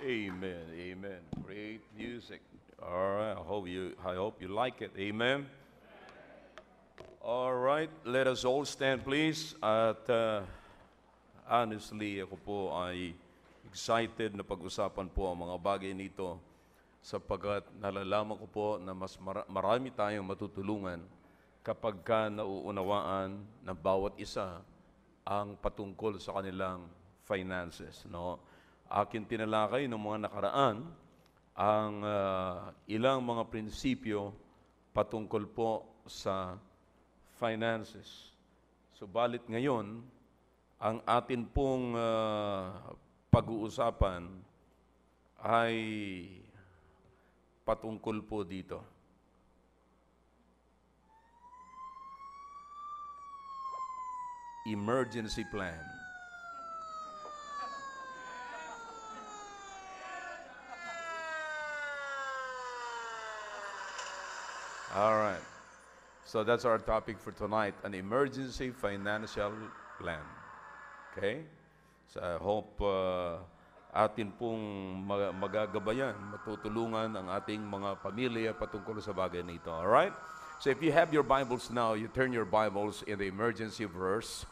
Amen. Amen. Great music. All right. I hope you I hope you like it. Amen. All right. Let us all stand please. At uh, honestly, ako po ay excited na pag-usapan po ang mga bagay nito sapagkat nalalaman ko po na mas mar- marami tayong matutulungan kapag ka nauunawaan ng bawat isa ang patungkol sa kanilang finances, no? akin tinalakay ng mga nakaraan ang uh, ilang mga prinsipyo patungkol po sa finances. Subalit ngayon, ang atin pong uh, pag-uusapan ay patungkol po dito. Emergency plan. All right. So that's our topic for tonight an emergency financial plan. Okay? So I hope uh, atin pong mag- magagabayan, matutulungan ang ating mga pamilya patungkol sa bagay nito. All right? So if you have your Bibles now, you turn your Bibles in the emergency verse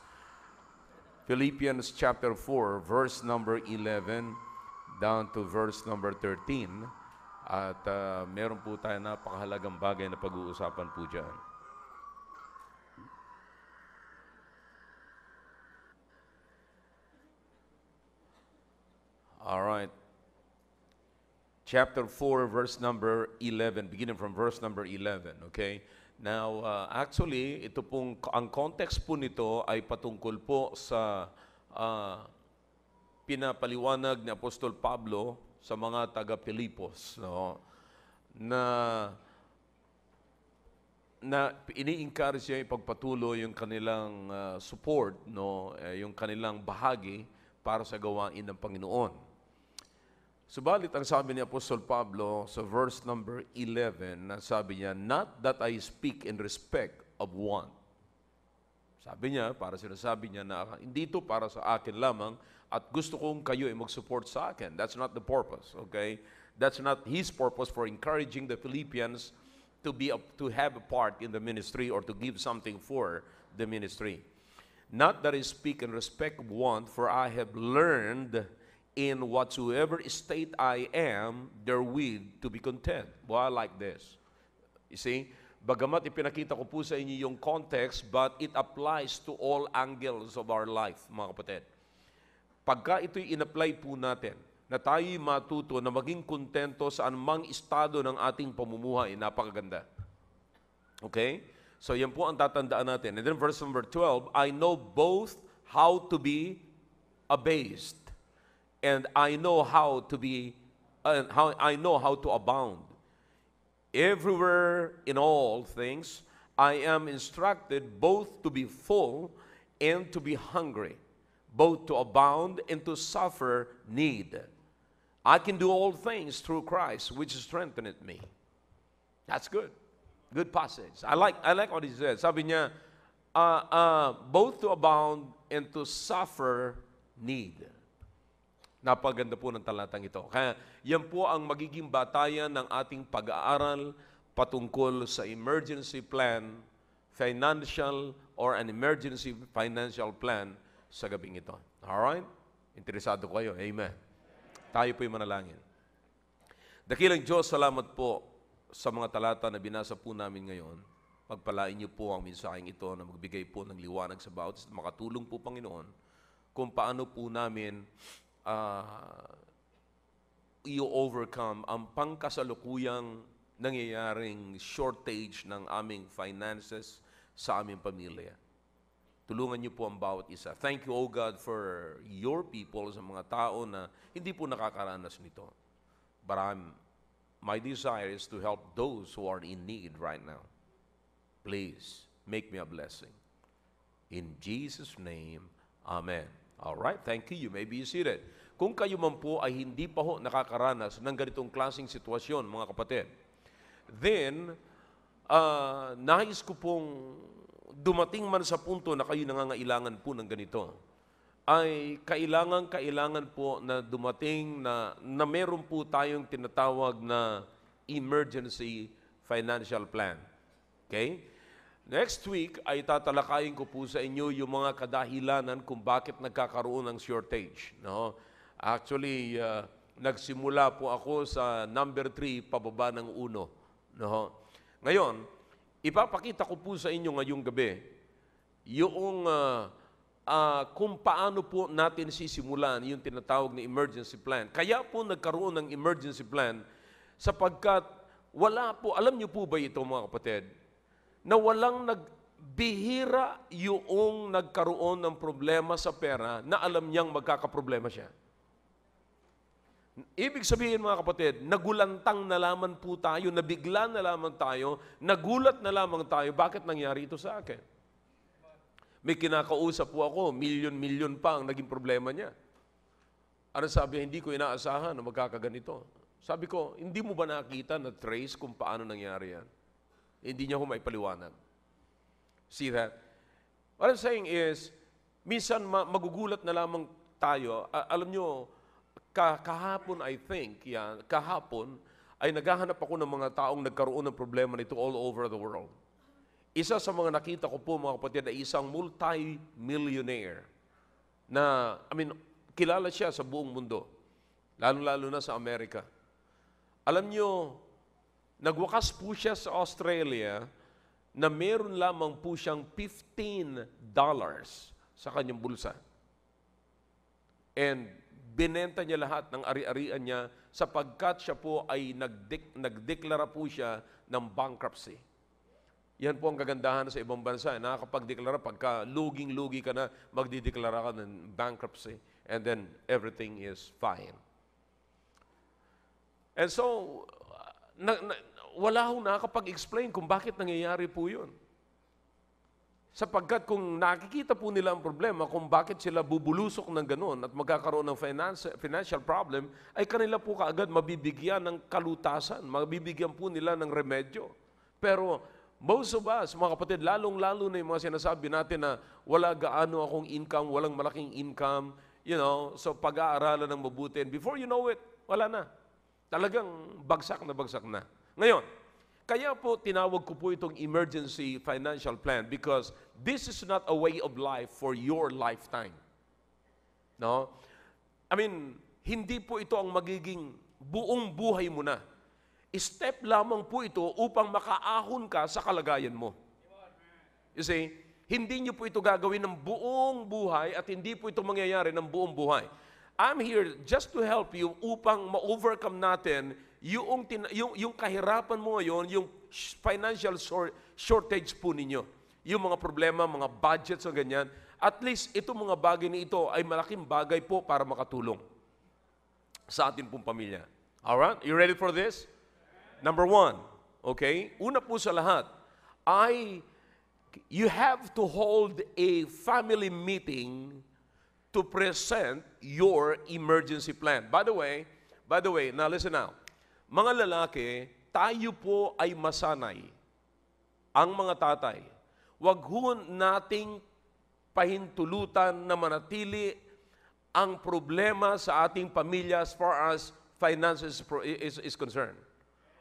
Philippians chapter 4, verse number 11 down to verse number 13. At uh, meron po tayo napakahalagang bagay na pag-uusapan po dyan. All right. Chapter 4, verse number 11, beginning from verse number 11, okay? Now, uh, actually, ito pong, ang context po nito ay patungkol po sa uh, pinapaliwanag ni Apostol Pablo sa mga taga-Pilipos no? na na ini-encourage niya ipagpatuloy yung kanilang uh, support, no, eh, yung kanilang bahagi para sa gawain ng Panginoon. Subalit ang sabi ni Apostol Pablo sa verse number 11, na sabi niya, Not that I speak in respect of one. Sabi niya, para sinasabi niya na hindi ito para sa akin lamang, at gusto kong kayo ay mag-support sa akin. That's not the purpose, okay? That's not His purpose for encouraging the Philippians to, be a, to have a part in the ministry or to give something for the ministry. Not that I speak in respect of want, for I have learned in whatsoever state I am, therewith to be content. Well, I like this. You see? Bagamat ipinakita ko po sa inyo yung context, but it applies to all angles of our life, mga kapatid. Pagka ito'y inapply po natin, na tayo'y matuto na maging kontento sa anumang estado ng ating pamumuhay, napakaganda. Okay? So yan po ang tatandaan natin. And then verse number 12, I know both how to be abased and I know how to be uh, how I know how to abound. Everywhere in all things I am instructed both to be full and to be hungry both to abound and to suffer need. I can do all things through Christ, which strengtheneth me. That's good. Good passage. I like, I like what he says. Sabi niya, uh, uh, both to abound and to suffer need. Napaganda po ng talatang ito. Kaya yan po ang magiging batayan ng ating pag-aaral patungkol sa emergency plan, financial or an emergency financial plan sa gabing ito. Alright? Interesado kayo. Amen. Tayo po'y manalangin. Dakilang Diyos, salamat po sa mga talata na binasa po namin ngayon. Pagpalain niyo po ang mensaheng ito na magbigay po ng liwanag sa bawat at makatulong po, Panginoon, kung paano po namin uh, i-overcome ang pangkasalukuyang nangyayaring shortage ng aming finances sa aming pamilya. Tulungan niyo po ang bawat isa. Thank you, O God, for your people, sa mga tao na hindi po nakakaranas nito. But I'm, my desire is to help those who are in need right now. Please, make me a blessing. In Jesus' name, Amen. All right, thank you. You may be seated. Kung kayo man po ay hindi pa ho nakakaranas ng ganitong klaseng sitwasyon, mga kapatid, then, uh, nais ko pong dumating man sa punto na kayo nangangailangan po ng ganito, ay kailangan-kailangan po na dumating na, na meron po tayong tinatawag na emergency financial plan. Okay? Next week ay tatalakayin ko po sa inyo yung mga kadahilanan kung bakit nagkakaroon ng shortage. No? Actually, uh, nagsimula po ako sa number 3 pababa ng uno. No? Ngayon, Ipapakita ko po sa inyo ngayong gabi yung uh, uh, kung paano po natin sisimulan yung tinatawag na emergency plan. Kaya po nagkaroon ng emergency plan sapagkat wala po, alam niyo po ba ito mga kapatid, na walang nagbihira yung nagkaroon ng problema sa pera na alam niyang magkakaproblema siya. Ibig sabihin mga kapatid, nagulantang na lamang po tayo, nabigla na lamang tayo, nagulat na lamang tayo, bakit nangyari ito sa akin? May kinakausap po ako, milyon-milyon pa ang naging problema niya. Ano sabi, hindi ko inaasahan na magkakaganito. Sabi ko, hindi mo ba nakita na trace kung paano nangyari yan? Hindi niya ko maipaliwanag. See that? What I'm saying is, minsan magugulat na lamang tayo. alam niyo, kahapon, I think, yan, kahapon, ay naghahanap ako ng mga taong nagkaroon ng problema nito all over the world. Isa sa mga nakita ko po, mga kapatid, ay isang multi-millionaire na, I mean, kilala siya sa buong mundo, lalo-lalo na sa Amerika. Alam niyo, nagwakas po siya sa Australia na meron lamang po siyang $15 dollars sa kanyang bulsa. And binenta niya lahat ng ari-arian niya sapagkat siya po ay nagdek, nagdeklara po siya ng bankruptcy. Yan po ang kagandahan sa ibang bansa. Nakakapagdeklara, pagka luging-lugi ka na, magdideklara ka ng bankruptcy and then everything is fine. And so, na, na, wala akong nakakapag-explain kung bakit nangyayari po yun. Sapagkat kung nakikita po nila ang problema kung bakit sila bubulusok ng ganun at magkakaroon ng finance, financial problem, ay kanila po kaagad mabibigyan ng kalutasan, mabibigyan po nila ng remedyo. Pero most of us, mga kapatid, lalong-lalo na yung mga sinasabi natin na wala gaano akong income, walang malaking income, you know, so pag-aaralan ng mabuti. And before you know it, wala na. Talagang bagsak na bagsak na. Ngayon, kaya po tinawag ko po itong emergency financial plan because this is not a way of life for your lifetime. No? I mean, hindi po ito ang magiging buong buhay mo na. Step lamang po ito upang makaahon ka sa kalagayan mo. You see, hindi niyo po ito gagawin ng buong buhay at hindi po ito mangyayari ng buong buhay. I'm here just to help you upang ma-overcome natin yung, yung, yung kahirapan mo ngayon, yung financial shortage po ninyo, yung mga problema, mga budgets o ganyan, at least itong mga bagay na ito ay malaking bagay po para makatulong sa atin pong pamilya. Alright? You ready for this? Number one, okay? Una po sa lahat, I, you have to hold a family meeting to present your emergency plan. By the way, by the way, now listen now. Mga lalaki, tayo po ay masanay. Ang mga tatay, wag ho nating pahintulutan na manatili ang problema sa ating pamilya as far as finances is, is concerned.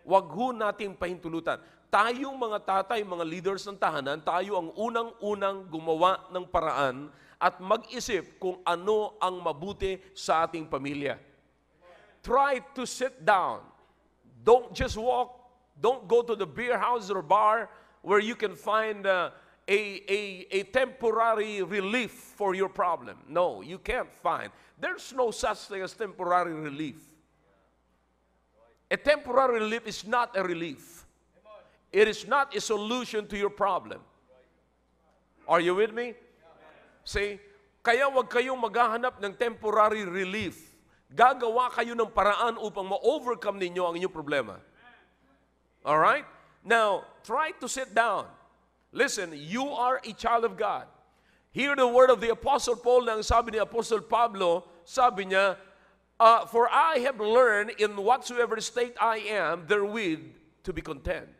Wag ho nating pahintulutan. Tayong mga tatay, mga leaders ng tahanan, tayo ang unang-unang gumawa ng paraan at mag-isip kung ano ang mabuti sa ating pamilya. Try to sit down Don't just walk, don't go to the beer house or bar where you can find uh, a, a, a temporary relief for your problem. No, you can't find. There's no such thing as temporary relief. A temporary relief is not a relief. It is not a solution to your problem. Are you with me? See, kaya wag kayong maghahanap ng temporary relief. gagawa kayo ng paraan upang ma-overcome ninyo ang inyong problema. All right? Now, try to sit down. Listen, you are a child of God. Hear the word of the Apostle Paul nang sabi ni Apostle Pablo, sabi niya, uh, For I have learned in whatsoever state I am, therewith to be content.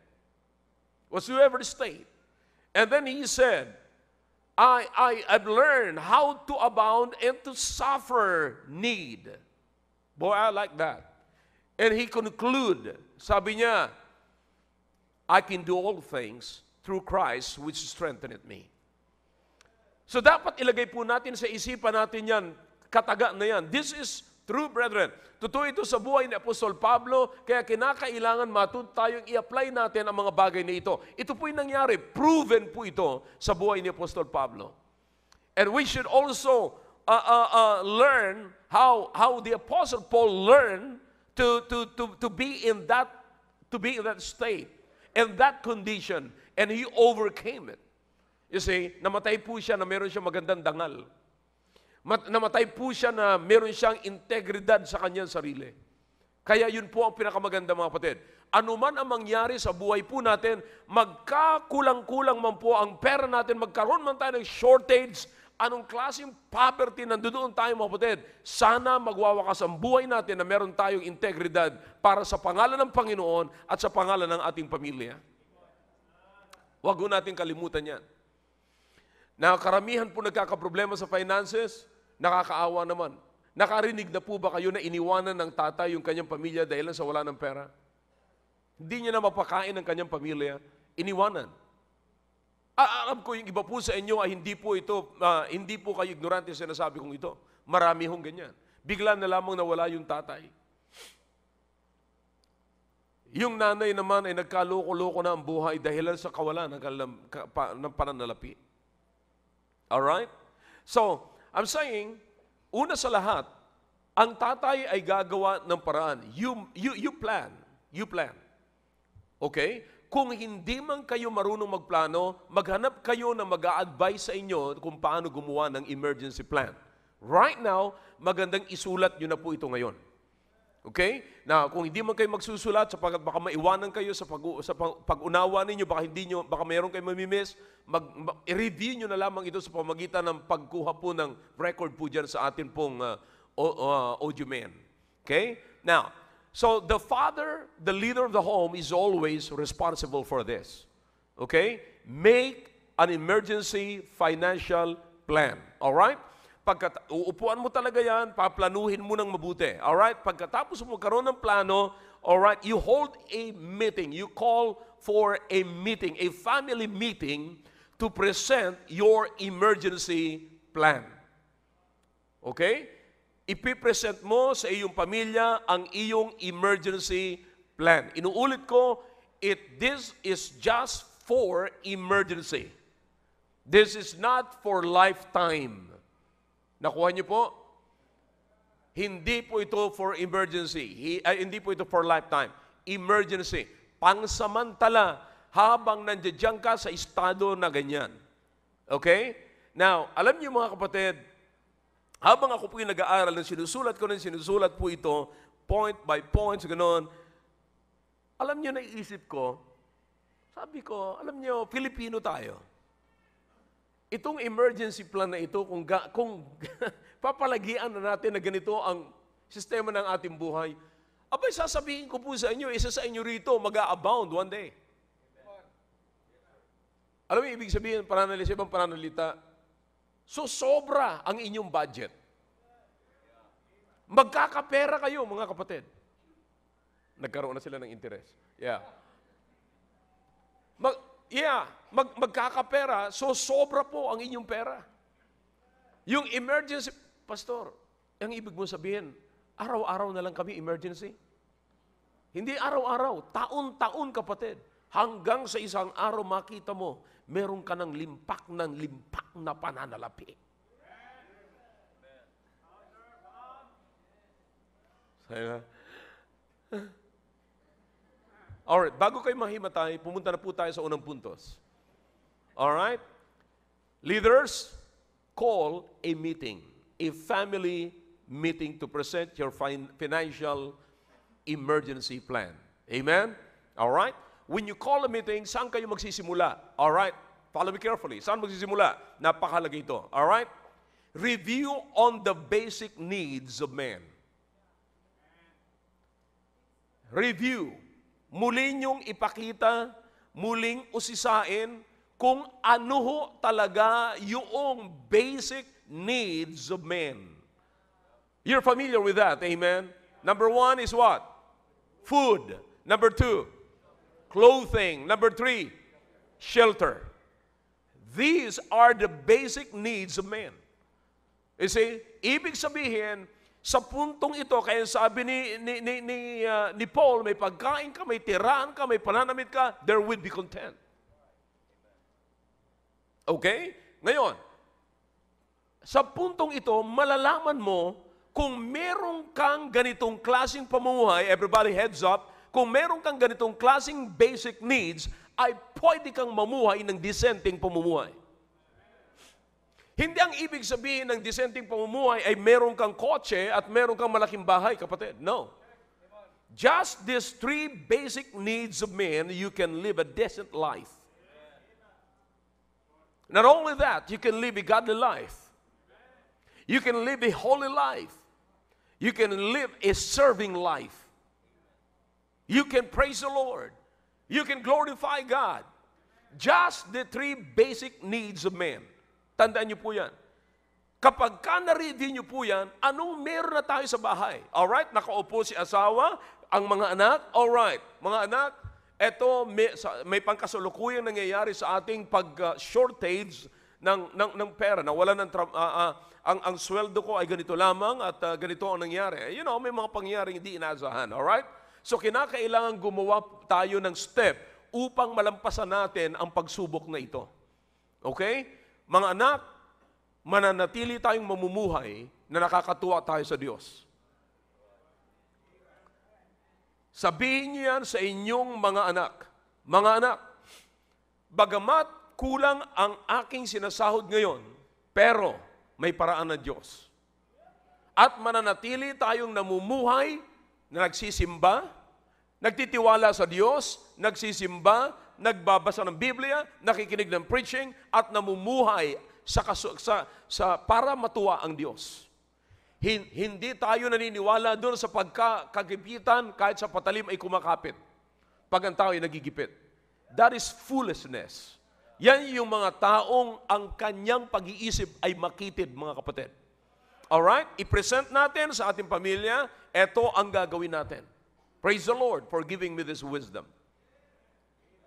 Whatsoever state. And then he said, I, I have learned how to abound and to suffer need. Boy, I like that. And he concluded, sabi niya, I can do all things through Christ which strengthened me. So dapat ilagay po natin sa isipan natin yan, kataga na yan. This is true, brethren. Totoo ito sa buhay ni Apostol Pablo, kaya kinakailangan matuto tayong i-apply natin ang mga bagay na ito. Ito po yung nangyari, proven po ito sa buhay ni Apostol Pablo. And we should also uh, uh, uh, learn how, how the Apostle Paul learned to, to, to, to, be in that, to be in that state, in that condition, and he overcame it. You see, namatay po siya na meron siyang magandang dangal. Mat, namatay po siya na meron siyang integridad sa kanyang sarili. Kaya yun po ang pinakamaganda mga kapatid. Ano man ang mangyari sa buhay po natin, magkakulang-kulang man po ang pera natin, magkaroon man tayo ng shortage Anong klaseng poverty nandoon tayo mga kapatid? Sana magwawakas ang buhay natin na meron tayong integridad para sa pangalan ng Panginoon at sa pangalan ng ating pamilya. Huwag ho natin kalimutan yan. Na karamihan po nagkakaproblema sa finances, nakakaawa naman. Nakarinig na po ba kayo na iniwanan ng tatay yung kanyang pamilya dahil sa wala ng pera? Hindi niya na mapakain ang kanyang pamilya, iniwanan. Alam ko yung iba po sa inyo ay hindi po ito, uh, hindi po kayo ignorante sa sinasabi kong ito. Marami hong ganyan. Bigla na lamang nawala yung tatay. Yung nanay naman ay nagkaloko-loko na ang buhay dahilan sa kawalan ng, kalam, ka, pa, ng pananalapi. Alright? So, I'm saying, una sa lahat, ang tatay ay gagawa ng paraan. You, you, you plan. You plan. Okay? kung hindi man kayo marunong magplano, maghanap kayo na mag advise sa inyo kung paano gumawa ng emergency plan. Right now, magandang isulat nyo na po ito ngayon. Okay? Na kung hindi man kayo magsusulat sapagkat baka maiwanan kayo sa pag sa pag-unawa ninyo baka hindi nyo baka mayroon kayong mamimiss, mag, mag review niyo na lamang ito sa pamagitan ng pagkuha po ng record po diyan sa atin pong uh, uh, audio man. Okay? Now, So the father, the leader of the home, is always responsible for this. Okay? Make an emergency financial plan. All right? Pagkat uupuan mo talaga yan, paplanuhin mo ng mabuti. All right? Pagkatapos mo karon ng plano, all right, you hold a meeting. You call for a meeting, a family meeting to present your emergency plan. Okay? ipipresent mo sa iyong pamilya ang iyong emergency plan. Inuulit ko, it this is just for emergency. This is not for lifetime. Nakuha niyo po? Hindi po ito for emergency. He, uh, hindi po ito for lifetime. Emergency. Pangsamantala habang nandiyan ka sa estado na ganyan. Okay? Now, alam niyo mga kapatid, habang ako po yung nag-aaral ng sinusulat ko rin, sinusulat po ito, point by point, ganoon. Alam niyo, naisip ko, sabi ko, alam niyo, Filipino tayo. Itong emergency plan na ito, kung, ga, kung papalagian na natin na ganito ang sistema ng ating buhay, abay sasabihin ko po sa inyo, isa sa inyo rito, mag-a-abound one day. Alam mo, ibig sabihin, pananalisa, ibang pananalita, So sobra ang inyong budget. Magkakapera kayo, mga kapatid. Nagkaroon na sila ng interest. Yeah. Mag, yeah, mag, magkakapera, so sobra po ang inyong pera. Yung emergency, Pastor, ang ibig mo sabihin, araw-araw na lang kami emergency? Hindi araw-araw, taon-taon kapatid. Hanggang sa isang araw makita mo meron ka ng limpak ng limpak na pananalapi. Sayo Alright, bago kayo mahimatay, pumunta na po tayo sa unang puntos. Alright? Leaders, call a meeting, a family meeting to present your financial emergency plan. Amen? Alright? when you call a meeting, saan kayo magsisimula? All right? Follow me carefully. Saan magsisimula? Napakahalaga ito. All right? Review on the basic needs of man. Review. Muli niyong ipakita, muling usisain kung ano ho talaga yung basic needs of men. You're familiar with that, amen? Number one is what? Food. Number two, clothing. Number three, shelter. These are the basic needs of man. You see, ibig sabihin, sa puntong ito, kaya sabi ni, ni, ni, ni, uh, ni Paul, may pagkain ka, may tiraan ka, may pananamit ka, there will be content. Okay? Ngayon, sa puntong ito, malalaman mo kung merong kang ganitong klaseng pamumuhay, everybody heads up, kung meron kang ganitong klasing basic needs, ay pwede kang mamuhay ng dissenting pamumuhay. Hindi ang ibig sabihin ng dissenting pamumuhay ay meron kang kotse at meron kang malaking bahay, kapatid. No. Just these three basic needs of men, you can live a decent life. Not only that, you can live a godly life. You can live a holy life. You can live a serving life. You can praise the Lord. You can glorify God. Just the three basic needs of man. Tandaan niyo po yan. Kapag ka na-ready niyo po yan, anong meron na tayo sa bahay? Alright, nakaupo si asawa, ang mga anak, alright. Mga anak, eto may, may pangkasulukuyang nangyayari sa ating pag-shortage uh, ng, ng, ng pera, nawala ng tra- uh, uh, ang, ang sweldo ko ay ganito lamang at uh, ganito ang nangyari. You know, may mga pangyaring hindi inaasahan, alright? So kinakailangan gumawa tayo ng step upang malampasan natin ang pagsubok na ito. Okay? Mga anak, mananatili tayong mamumuhay na nakakatuwa tayo sa Diyos. Sabihin niyo yan sa inyong mga anak. Mga anak, bagamat kulang ang aking sinasahod ngayon, pero may paraan na Diyos. At mananatili tayong namumuhay na nagsisimba, Nagtitiwala sa Diyos, nagsisimba, nagbabasa ng Biblia, nakikinig ng preaching, at namumuhay sa, kasu- sa, sa para matuwa ang Diyos. Hin- hindi tayo naniniwala doon sa pagkakagipitan kahit sa patalim ay kumakapit. Pag ang tao ay nagigipit. That is foolishness. Yan yung mga taong ang kanyang pag-iisip ay makitid, mga kapatid. Alright? I-present natin sa ating pamilya, ito ang gagawin natin. Praise the Lord for giving me this wisdom.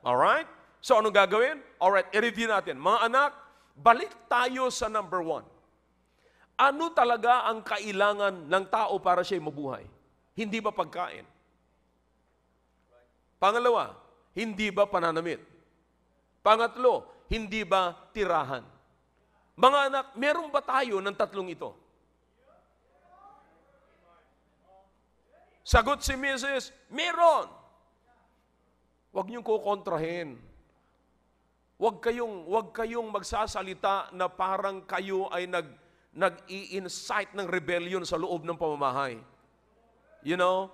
All right? So anong gagawin? All right, i-review natin. Mga anak, balik tayo sa number one. Ano talaga ang kailangan ng tao para siya mabuhay? Hindi ba pagkain? Pangalawa, hindi ba pananamit? Pangatlo, hindi ba tirahan? Mga anak, meron ba tayo ng tatlong ito? Sagot si Mrs., meron. Huwag niyong kukontrahin. Huwag kayong, huwag kayong magsasalita na parang kayo ay nag, nag-i-incite ng rebellion sa loob ng pamamahay. You know?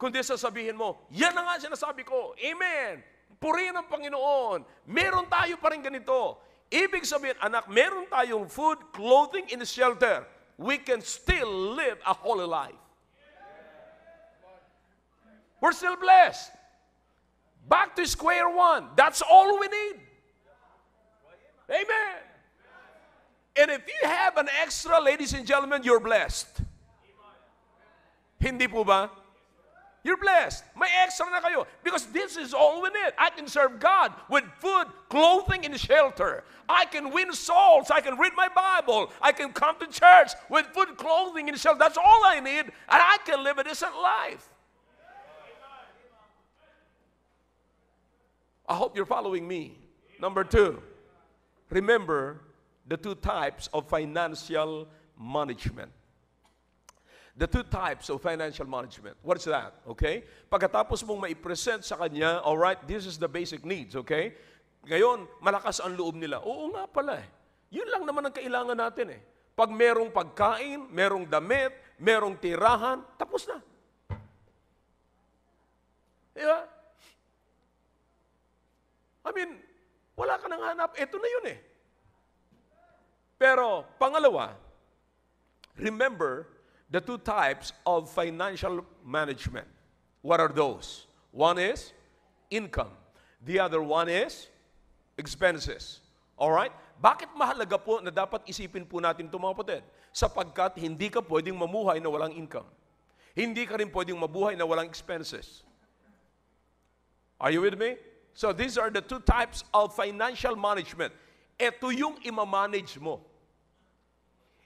Kundi sasabihin mo, yan na nga sinasabi ko. Amen! Purihin ang Panginoon. Meron tayo pa rin ganito. Ibig sabihin, anak, meron tayong food, clothing, and shelter. We can still live a holy life. We're still blessed. Back to square one. That's all we need. Amen. And if you have an extra, ladies and gentlemen, you're blessed. Hindi po ba? You're blessed. May extra na kayo. Because this is all we need. I can serve God with food, clothing, and shelter. I can win souls. I can read my Bible. I can come to church with food, clothing, and shelter. That's all I need. And I can live a decent life. I hope you're following me. Number two, remember the two types of financial management. The two types of financial management. What's that? Okay? Pagkatapos mong ma-present sa kanya, all right, this is the basic needs, okay? Ngayon, malakas ang loob nila. Oo nga pala eh. Yun lang naman ang kailangan natin eh. Pag merong pagkain, merong damit, merong tirahan, tapos na. Diba? I mean, wala ka nang hanap. Ito na yun eh. Pero, pangalawa, remember the two types of financial management. What are those? One is income. The other one is expenses. All right? Bakit mahalaga po na dapat isipin po natin ito mga kapatid? Sapagkat hindi ka pwedeng mamuhay na walang income. Hindi ka rin pwedeng mabuhay na walang expenses. Are you with me? So these are the two types of financial management. Ito yung imamanage mo.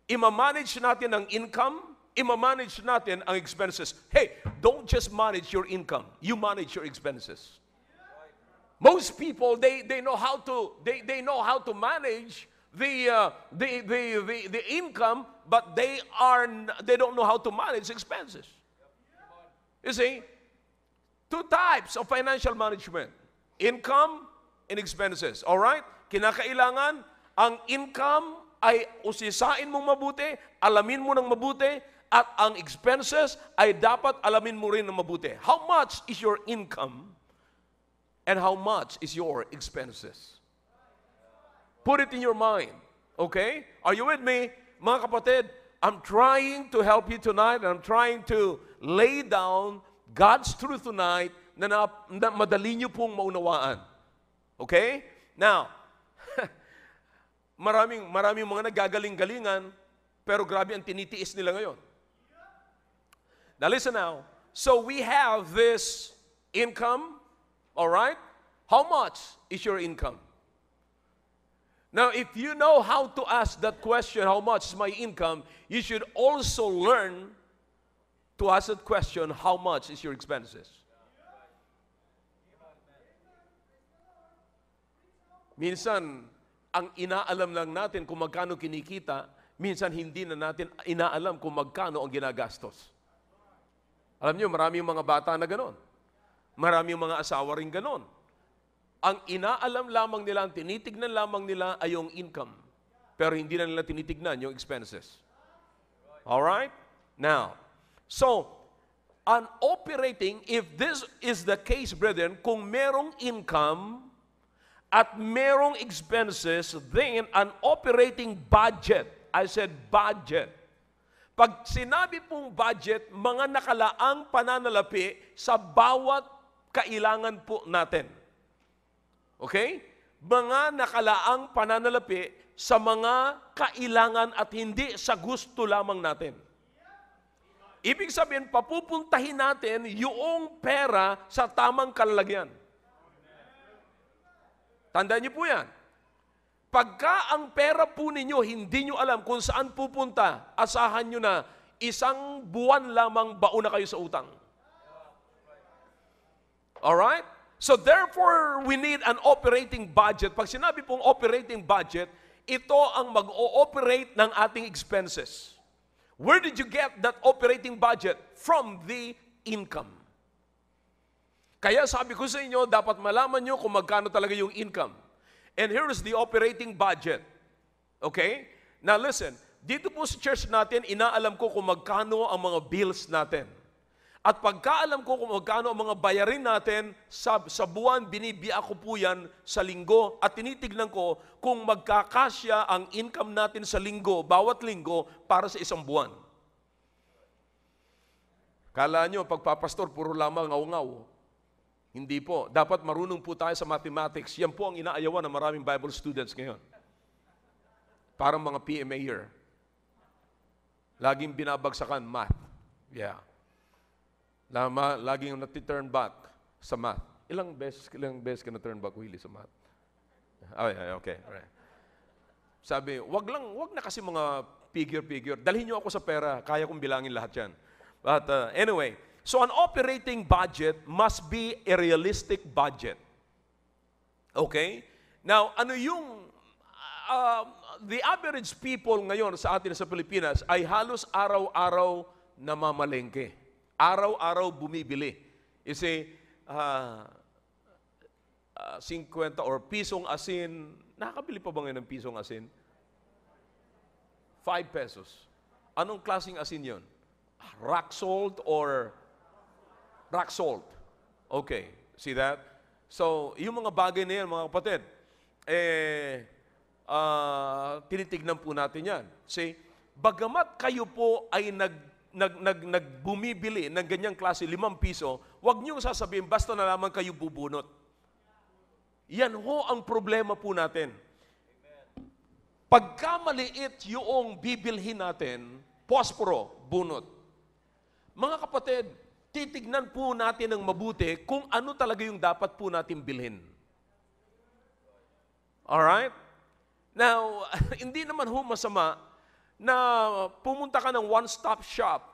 Imamanage natin ang income, imamanage natin ang expenses. Hey, don't just manage your income. You manage your expenses. Most people, they, they, know, how to, they, they know how to manage the, uh, the, the, the, the income, but they, are, they don't know how to manage expenses. You see? Two types of financial management. Income and expenses. All right? Kinakailangan ang income ay usisain mong mabuti, alamin mo ng mabuti, at ang expenses ay dapat alamin mo rin ng mabuti. How much is your income and how much is your expenses? Put it in your mind. Okay? Are you with me? Mga kapatid, I'm trying to help you tonight and I'm trying to lay down God's truth tonight na, na, na madali nyo pong maunawaan. Okay? Now, maraming, maraming mga nagagaling-galingan, pero grabe ang tinitiis nila ngayon. Now listen now. So we have this income, all right? How much is your income? Now, if you know how to ask that question, how much is my income, you should also learn to ask that question, how much is your expenses? Minsan, ang inaalam lang natin kung magkano kinikita, minsan hindi na natin inaalam kung magkano ang ginagastos. Alam niyo, marami yung mga bata na ganoon. Marami yung mga asawa rin ganoon. Ang inaalam lamang nila, ang tinitignan lamang nila ay yung income. Pero hindi na nila tinitignan yung expenses. All right? Now, so, an operating, if this is the case, brethren, kung merong income, at merong expenses, then an operating budget. I said budget. Pag sinabi pong budget, mga nakalaang pananalapi sa bawat kailangan po natin. Okay? Mga nakalaang pananalapi sa mga kailangan at hindi sa gusto lamang natin. Ibig sabihin, papupuntahin natin yung pera sa tamang kalalagyan. Tandaan niyo po yan. Pagka ang pera po ninyo, hindi niyo alam kung saan pupunta, asahan niyo na isang buwan lamang baon na kayo sa utang. Alright? So therefore, we need an operating budget. Pag sinabi pong operating budget, ito ang mag-ooperate ng ating expenses. Where did you get that operating budget? From the income. Kaya sabi ko sa inyo, dapat malaman nyo kung magkano talaga yung income. And here is the operating budget. Okay? Now listen, dito po sa church natin, inaalam ko kung magkano ang mga bills natin. At pagkaalam ko kung magkano ang mga bayarin natin, sa, sa buwan, binibiya ko po yan sa linggo at tinitignan ko kung magkakasya ang income natin sa linggo, bawat linggo, para sa isang buwan. Kala nyo, pagpapastor, puro lamang ngaw-ngaw. Hindi po. Dapat marunong po tayo sa mathematics. Yan po ang inaayawan ng maraming Bible students ngayon. Parang mga PMA year. Laging binabagsakan math. Yeah. Lama, laging nati-turn back sa math. Ilang beses, ilang beses ka na-turn back, Willie, sa math? Oh, yeah, okay. Right. Sabi, wag lang, wag na kasi mga figure-figure. Dalhin niyo ako sa pera. Kaya kong bilangin lahat yan. But uh, anyway, So an operating budget must be a realistic budget. Okay? Now, ano yung uh, the average people ngayon sa atin sa Pilipinas ay halos araw-araw namamalengke. Araw-araw bumibili. You see, uh, uh, 50 or pisong asin, nakakabili pa ba ngayon ng pisong asin? 5 pesos. Anong klaseng asin yon? Rock salt or rock salt. Okay, see that? So, yung mga bagay na yan, mga kapatid, eh, uh, tinitignan po natin yan. See, bagamat kayo po ay nag, nag, nag, nag bumibili ng ganyang klase, limang piso, huwag niyong sasabihin, basta na lamang kayo bubunot. Yan ho ang problema po natin. Pagka maliit yung bibilhin natin, posporo, bunot. Mga kapatid, titignan po natin ng mabuti kung ano talaga yung dapat po natin bilhin. Alright? Now, hindi naman ho masama na pumunta ka ng one-stop shop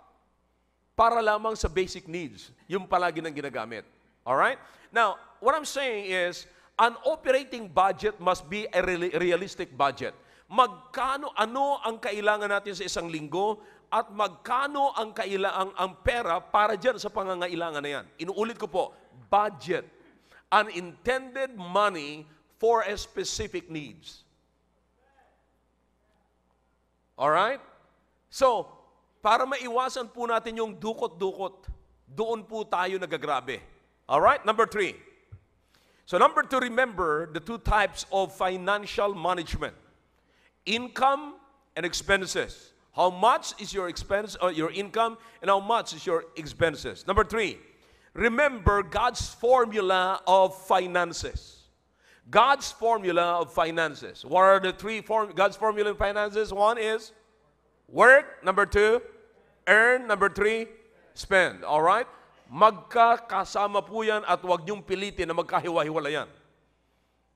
para lamang sa basic needs, yung palagi nang ginagamit. Alright? Now, what I'm saying is, an operating budget must be a realistic budget. Magkano, ano ang kailangan natin sa isang linggo? at magkano ang kailangang ang pera para diyan sa pangangailangan na yan. Inuulit ko po, budget. Unintended money for a specific needs. All right? So, para maiwasan po natin yung dukot-dukot, doon po tayo nagagrabe. All right? Number three. So number two, remember the two types of financial management. Income and expenses. How much is your expense or uh, your income and how much is your expenses? Number 3. remember God's formula of finances. God's formula of finances. What are the three form God's formula of finances? One is work, number 2 earn, number 3 spend. All right? Magkakasama po yan at huwag niyong pilitin na magkahiwa-hiwala yan.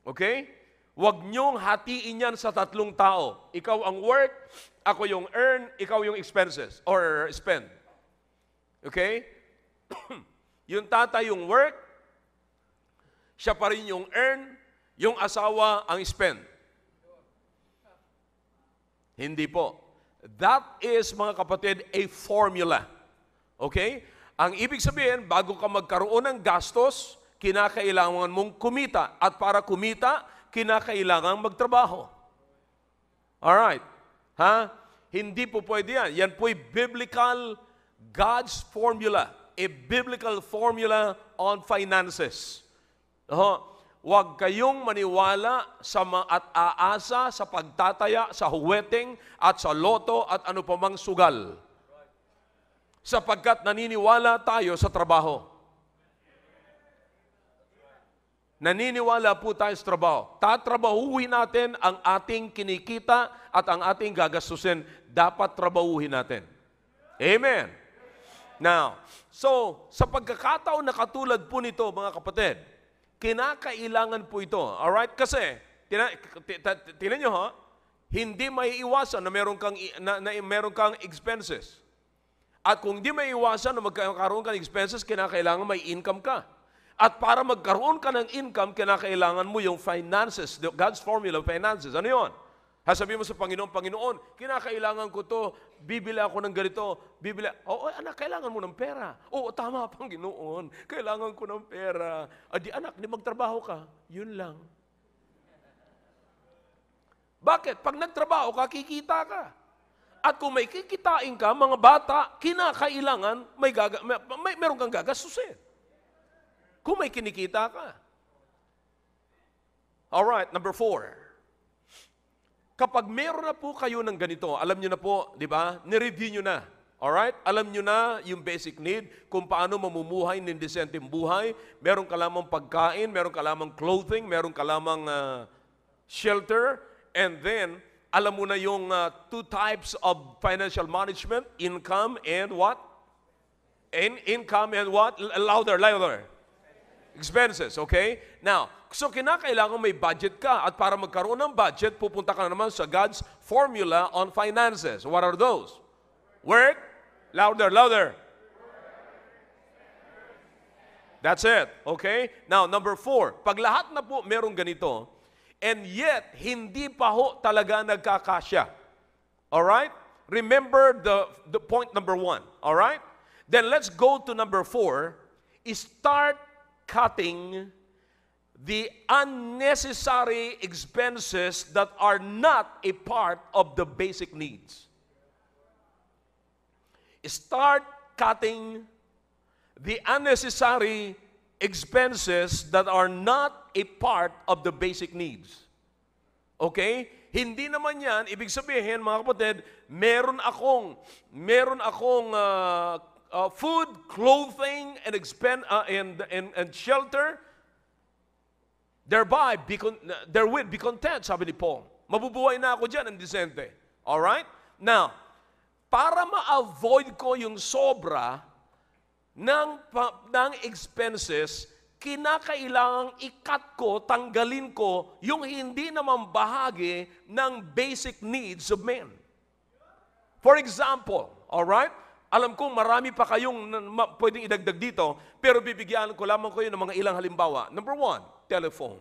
Okay? Huwag niyong hatiin yan sa tatlong tao. Ikaw ang work, ako yung earn, ikaw yung expenses or spend. Okay? yung tatay yung work, siya pa rin yung earn, yung asawa ang spend. Hindi po. That is, mga kapatid, a formula. Okay? Ang ibig sabihin, bago ka magkaroon ng gastos, kinakailangan mong kumita. At para kumita, kinakailangan magtrabaho. All right. Ha? Hindi po pwede yan. Yan po'y biblical God's formula. A biblical formula on finances. Uh-huh. Huwag kayong maniwala sa ma- at aasa sa pagtataya, sa huweting, at sa loto, at ano pa mang sugal. Sapagkat naniniwala tayo sa trabaho. Naniniwala po tayo sa trabaho. Tatrabahuhin natin ang ating kinikita at ang ating gagastusin. Dapat trabahuhin natin. Amen. Now, so sa pagkakataon na katulad po nito mga kapatid, kinakailangan po ito. Alright? Kasi, tinan, tinan nyo ha, hindi may iwasan na meron kang, na, na, meron kang expenses. At kung hindi may iwasan na magkakaroon ka ng expenses, kinakailangan may income ka. At para magkaroon ka ng income, kinakailangan mo yung finances, God's formula of finances. Ano yon? Sabi mo sa Panginoon, Panginoon, kinakailangan ko to, bibili ako ng ganito, bibili, oo oh, anak, kailangan mo ng pera. Oo, oh, tama, Panginoon, kailangan ko ng pera. Adi ah, anak, di magtrabaho ka, yun lang. Bakit? Pag nagtrabaho ka, kikita ka. At kung may kikitain ka, mga bata, kinakailangan may, gaga, may, may meron kang gagastusin. Kung may kinikita ka. All right, number four. Kapag meron na po kayo ng ganito, alam nyo na po, di ba? Nireview nyo na. All right? Alam nyo na yung basic need, kung paano mamumuhay ng disenteng buhay. Meron ka lamang pagkain, meron ka lamang clothing, meron ka lamang uh, shelter. And then, alam mo na yung uh, two types of financial management, income and what? In income and what? Louder, louder. Expenses, okay? Now, so kinakailangan may budget ka at para magkaroon ng budget, pupunta ka na naman sa God's formula on finances. What are those? Work, louder, louder. That's it, okay? Now, number four, pag lahat na po meron ganito, and yet, hindi pa ho talaga nagkakasya. All right? Remember the, the point number one, all right? Then let's go to number four, start cutting the unnecessary expenses that are not a part of the basic needs. Start cutting the unnecessary expenses that are not a part of the basic needs. Okay? Hindi naman yan, ibig sabihin mga kapatid, meron akong, meron akong uh, uh, food, clothing, and, expend, uh, and, and, and shelter, thereby, be con- therewith be content, sabi ni Paul. Mabubuhay na ako dyan, ang disente. Alright? Now, para ma-avoid ko yung sobra ng, ng expenses, kinakailangang ikat ko, tanggalin ko yung hindi naman bahagi ng basic needs of men. For example, all right? Alam ko marami pa kayong pwedeng idagdag dito, pero bibigyan ko lamang kayo ng mga ilang halimbawa. Number one, telephone.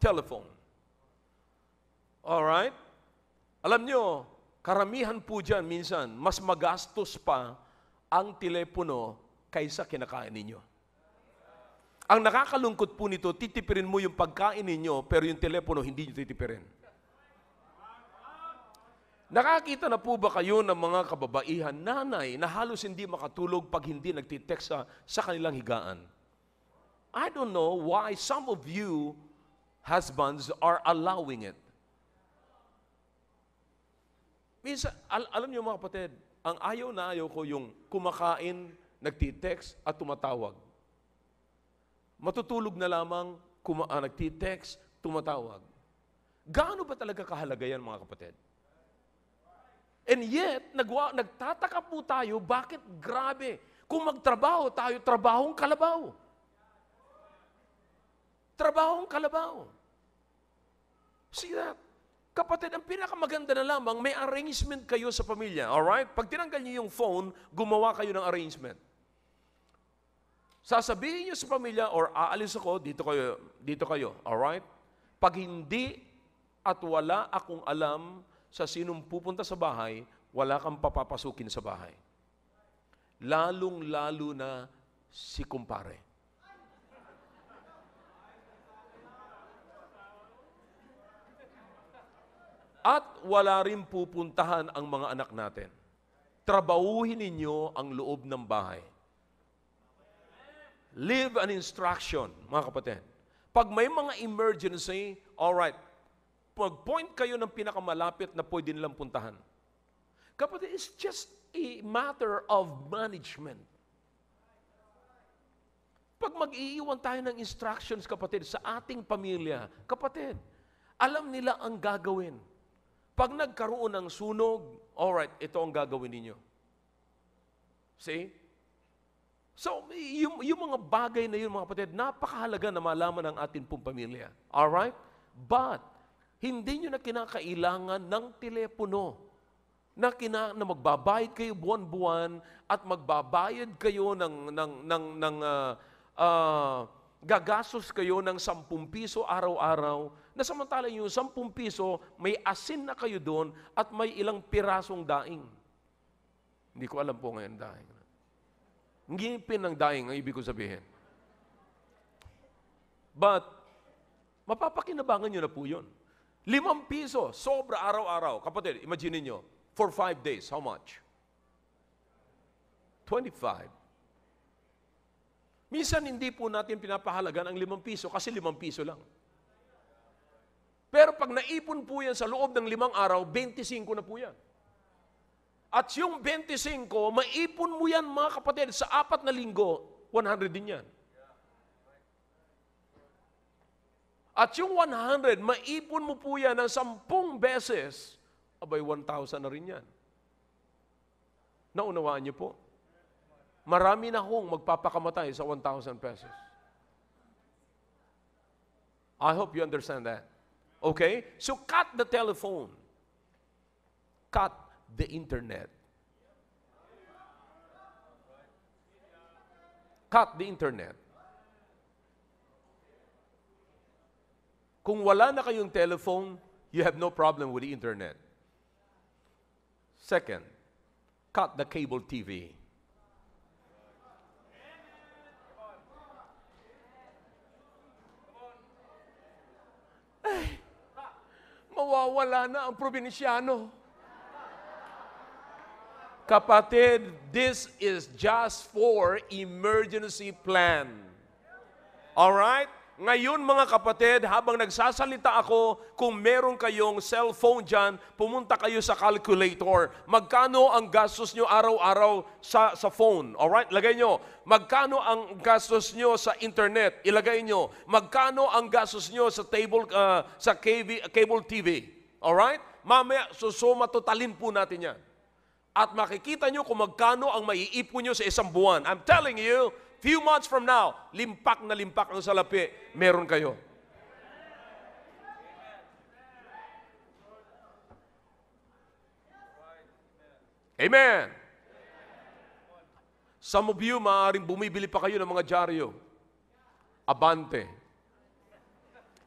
Telephone. All right. Alam nyo, karamihan po dyan minsan, mas magastos pa ang telepono kaysa kinakain ninyo. Ang nakakalungkot po nito, titipirin mo yung pagkain ninyo, pero yung telepono hindi nyo titipirin. Nakakita na po ba kayo ng mga kababaihan, nanay, na halos hindi makatulog pag hindi nagtitext sa, sa kanilang higaan? I don't know why some of you husbands are allowing it. Minsan, al- alam niyo mga kapatid, ang ayaw na ayaw ko yung kumakain, nagtitext at tumatawag. Matutulog na lamang, kuma- uh, nagtitext, tumatawag. Gaano ba talaga kahalaga yan mga kapatid? And yet, nagtataka po tayo, bakit grabe? Kung magtrabaho tayo, trabahong kalabaw. Trabahong kalabaw. See that? Kapatid, ang pinakamaganda na lamang, may arrangement kayo sa pamilya. Alright? Pag tinanggal niyo yung phone, gumawa kayo ng arrangement. Sasabihin niyo sa pamilya or aalis ako, dito kayo, dito kayo. Alright? Pag hindi at wala akong alam, sa sinong pupunta sa bahay, wala kang papapasukin sa bahay. Lalong-lalo na si kumpare. At wala rin pupuntahan ang mga anak natin. Trabahuhin ninyo ang loob ng bahay. Live an instruction, mga kapatid. Pag may mga emergency, all right, pag-point kayo ng pinakamalapit na pwede nilang puntahan. Kapatid, it's just a matter of management. Pag mag-iiwan tayo ng instructions, kapatid, sa ating pamilya, kapatid, alam nila ang gagawin. Pag nagkaroon ng sunog, alright, ito ang gagawin ninyo. See? So, yung, yung mga bagay na yun, mga kapatid, napakahalaga na malaman ng ating pong pamilya. Alright? But, hindi nyo na kinakailangan ng telepono na, kina, na magbabayad kayo buwan-buwan at magbabayad kayo ng, ng, ng, ng uh, uh, gagastos kayo ng 10 piso araw-araw na samantala yung 10 piso, may asin na kayo doon at may ilang pirasong daing. Hindi ko alam po ngayon daing. Ngipin ng daing ang ibig ko sabihin. But, mapapakinabangan nyo na po yun. Limang piso, sobra araw-araw. Kapatid, imagine niyo, for five days, how much? 25. Minsan hindi po natin pinapahalagan ang limang piso kasi limang piso lang. Pero pag naipon po yan sa loob ng limang araw, 25 na po yan. At yung 25, maipon mo yan mga kapatid, sa apat na linggo, 100 din yan. At yung 100, maipon mo po yan ng 10 beses, abay 1,000 na rin yan. Naunawaan niyo po? Marami na hong magpapakamatay sa 1,000 pesos. I hope you understand that. Okay? So cut the telephone. Cut the internet. Cut the internet. Kung wala na kayong telephone, you have no problem with the internet. Second, cut the cable TV. Ay, mawawala na ang probinsyano. Kapatid, this is just for emergency plan. All right? Ngayon mga kapatid, habang nagsasalita ako, kung meron kayong cellphone dyan, pumunta kayo sa calculator. Magkano ang gastos nyo araw-araw sa, sa phone? Alright, lagay nyo. Magkano ang gastos nyo sa internet? Ilagay nyo. Magkano ang gastos nyo sa table, uh, sa cable, cable TV? Alright? Mamaya, susuma, totalin po natin yan at makikita nyo kung magkano ang maiipon nyo sa isang buwan. I'm telling you, few months from now, limpak na limpak ang salapi, meron kayo. Amen. Some of you, maaaring bumibili pa kayo ng mga dyaryo. Abante.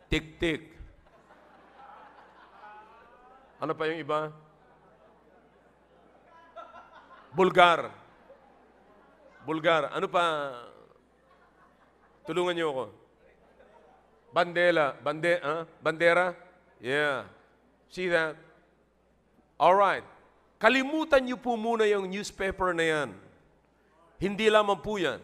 Tik-tik. Ano pa yung iba? Bulgar. Bulgar. Ano pa? Tulungan niyo ako. Bandela. Bande, huh? Ah, bandera? Yeah. See that? All right. Kalimutan niyo po muna yung newspaper na yan. Hindi lamang po yan.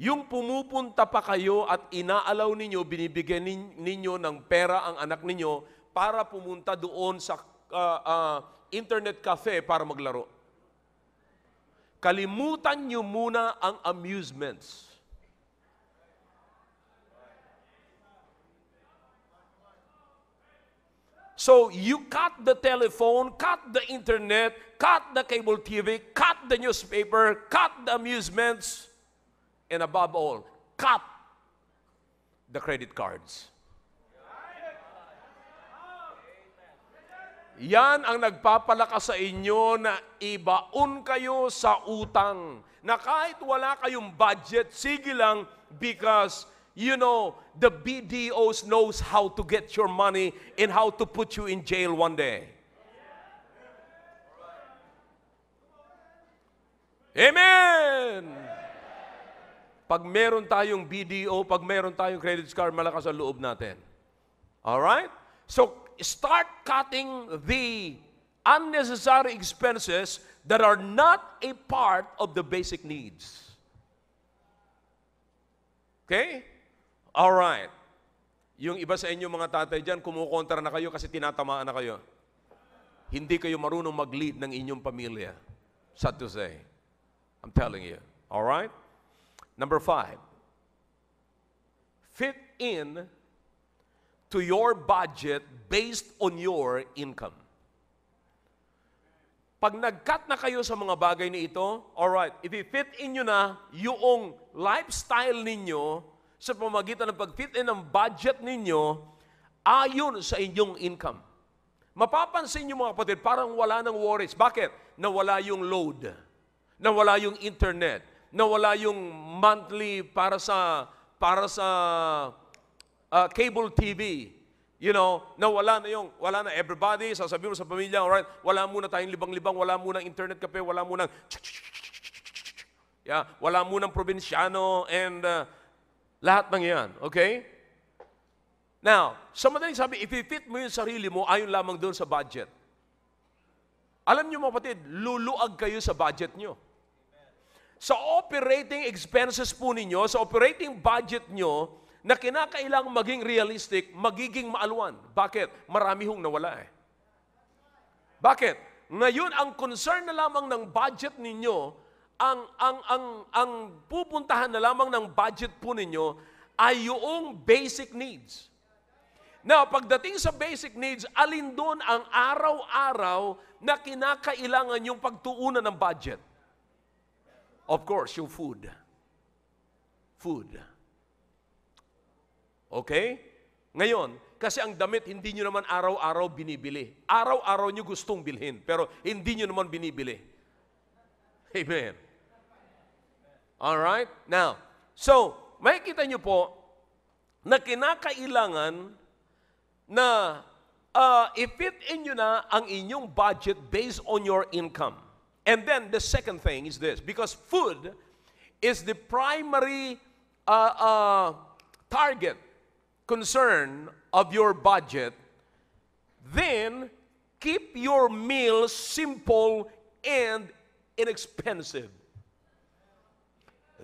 Yung pumupunta pa kayo at inaalaw ninyo, binibigyan ninyo ng pera ang anak ninyo para pumunta doon sa uh, uh, internet cafe para maglaro. kalimutan nyo muna ang amusements. So you cut the telephone, cut the internet, cut the cable TV, cut the newspaper, cut the amusements, and above all, cut the credit cards. Yan ang nagpapalakas sa inyo na ibaon kayo sa utang. Na kahit wala kayong budget, sige lang because you know, the BDOs knows how to get your money and how to put you in jail one day. Amen! Pag meron tayong BDO, pag meron tayong credit card, malakas ang loob natin. Alright? So, start cutting the unnecessary expenses that are not a part of the basic needs. Okay? All right. Yung iba sa inyo mga tatay diyan, kumukontra na kayo kasi tinatamaan na kayo. Hindi kayo marunong mag-lead ng inyong pamilya. Sad to say. I'm telling you. All right? Number five. Fit in to your budget based on your income. Pag nag-cut na kayo sa mga bagay na ito, alright, it fit in nyo na yung lifestyle ninyo sa pamagitan ng pag-fit in ng budget ninyo ayon sa inyong income. Mapapansin nyo mga kapatid, parang wala ng worries. Bakit? Nawala yung load. Nawala yung internet. Nawala yung monthly para sa para sa uh, cable TV. You know, na wala na yung, wala na everybody, sasabihin mo sa pamilya, right, wala muna tayong libang-libang, wala muna internet cafe, wala muna yeah, wala muna probinsyano, and uh, lahat ng yan, okay? Now, sa madaling sabi, ipipit mo yung sarili mo ayon lamang doon sa budget. Alam niyo mga patid, luluag kayo sa budget niyo. Sa operating expenses po ninyo, sa operating budget niyo, na kinakailang maging realistic, magiging maalwan. Bakit? Marami hong nawala eh. Bakit? Ngayon, ang concern na lamang ng budget ninyo, ang, ang, ang, ang pupuntahan na lamang ng budget po ninyo ay yung basic needs. Now, pagdating sa basic needs, alin doon ang araw-araw na kinakailangan yung pagtuunan ng budget? Of course, yung food. Food. Okay? Ngayon, kasi ang damit hindi nyo naman araw-araw binibili. Araw-araw nyo gustong bilhin, pero hindi nyo naman binibili. Amen. All right? Now, so, makikita nyo po na kinakailangan na uh, ifit in nyo na ang inyong budget based on your income. And then, the second thing is this, because food is the primary uh, uh, target concern of your budget, then keep your meals simple and inexpensive.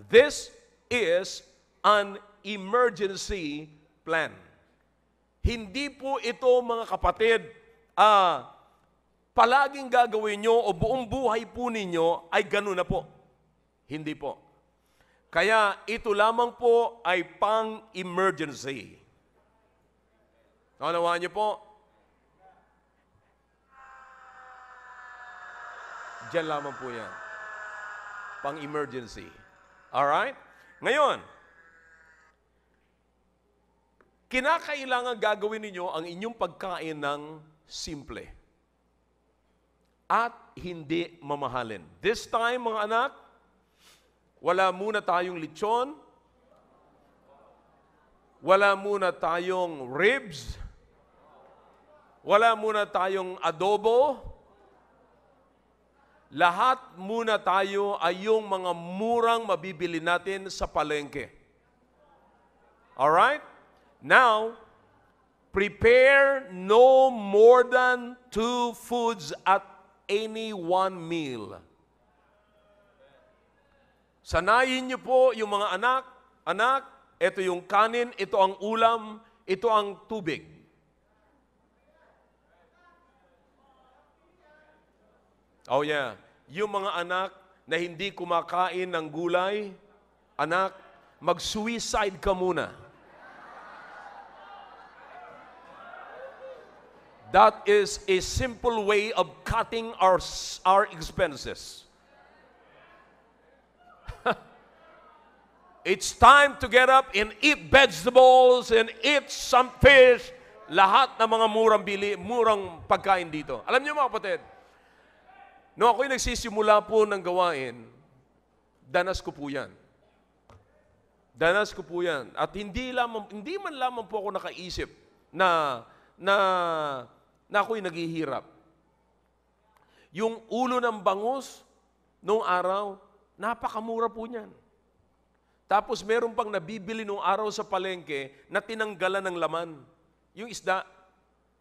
This is an emergency plan. Hindi po ito mga kapatid, ah, palaging gagawin nyo o buong buhay po ninyo ay ganun na po. Hindi po. Kaya ito lamang po ay pang-emergency. Naunawaan niyo po? Diyan lamang po yan. Pang-emergency. Alright? Ngayon, kinakailangan gagawin ninyo ang inyong pagkain ng simple. At hindi mamahalin. This time, mga anak, wala muna tayong lechon, wala muna tayong ribs, wala muna tayong adobo. Lahat muna tayo ay yung mga murang mabibili natin sa palengke. All right? Now, prepare no more than two foods at any one meal. Sanayin niyo po yung mga anak, anak, ito yung kanin, ito ang ulam, ito ang tubig. Oh yeah. Yung mga anak na hindi kumakain ng gulay, anak, mag-suicide ka muna. That is a simple way of cutting our, our expenses. It's time to get up and eat vegetables and eat some fish. Lahat ng mga murang bili, murang pagkain dito. Alam niyo mga kapatid, No, ako'y nagsisimula po ng gawain, danas ko po yan. Danas ko po yan. At hindi, lamang, hindi man lamang po ako nakaisip na, na, na ako'y naghihirap. Yung ulo ng bangus, noong araw, napakamura po niyan. Tapos meron pang nabibili noong araw sa palengke na tinanggalan ng laman. Yung isda,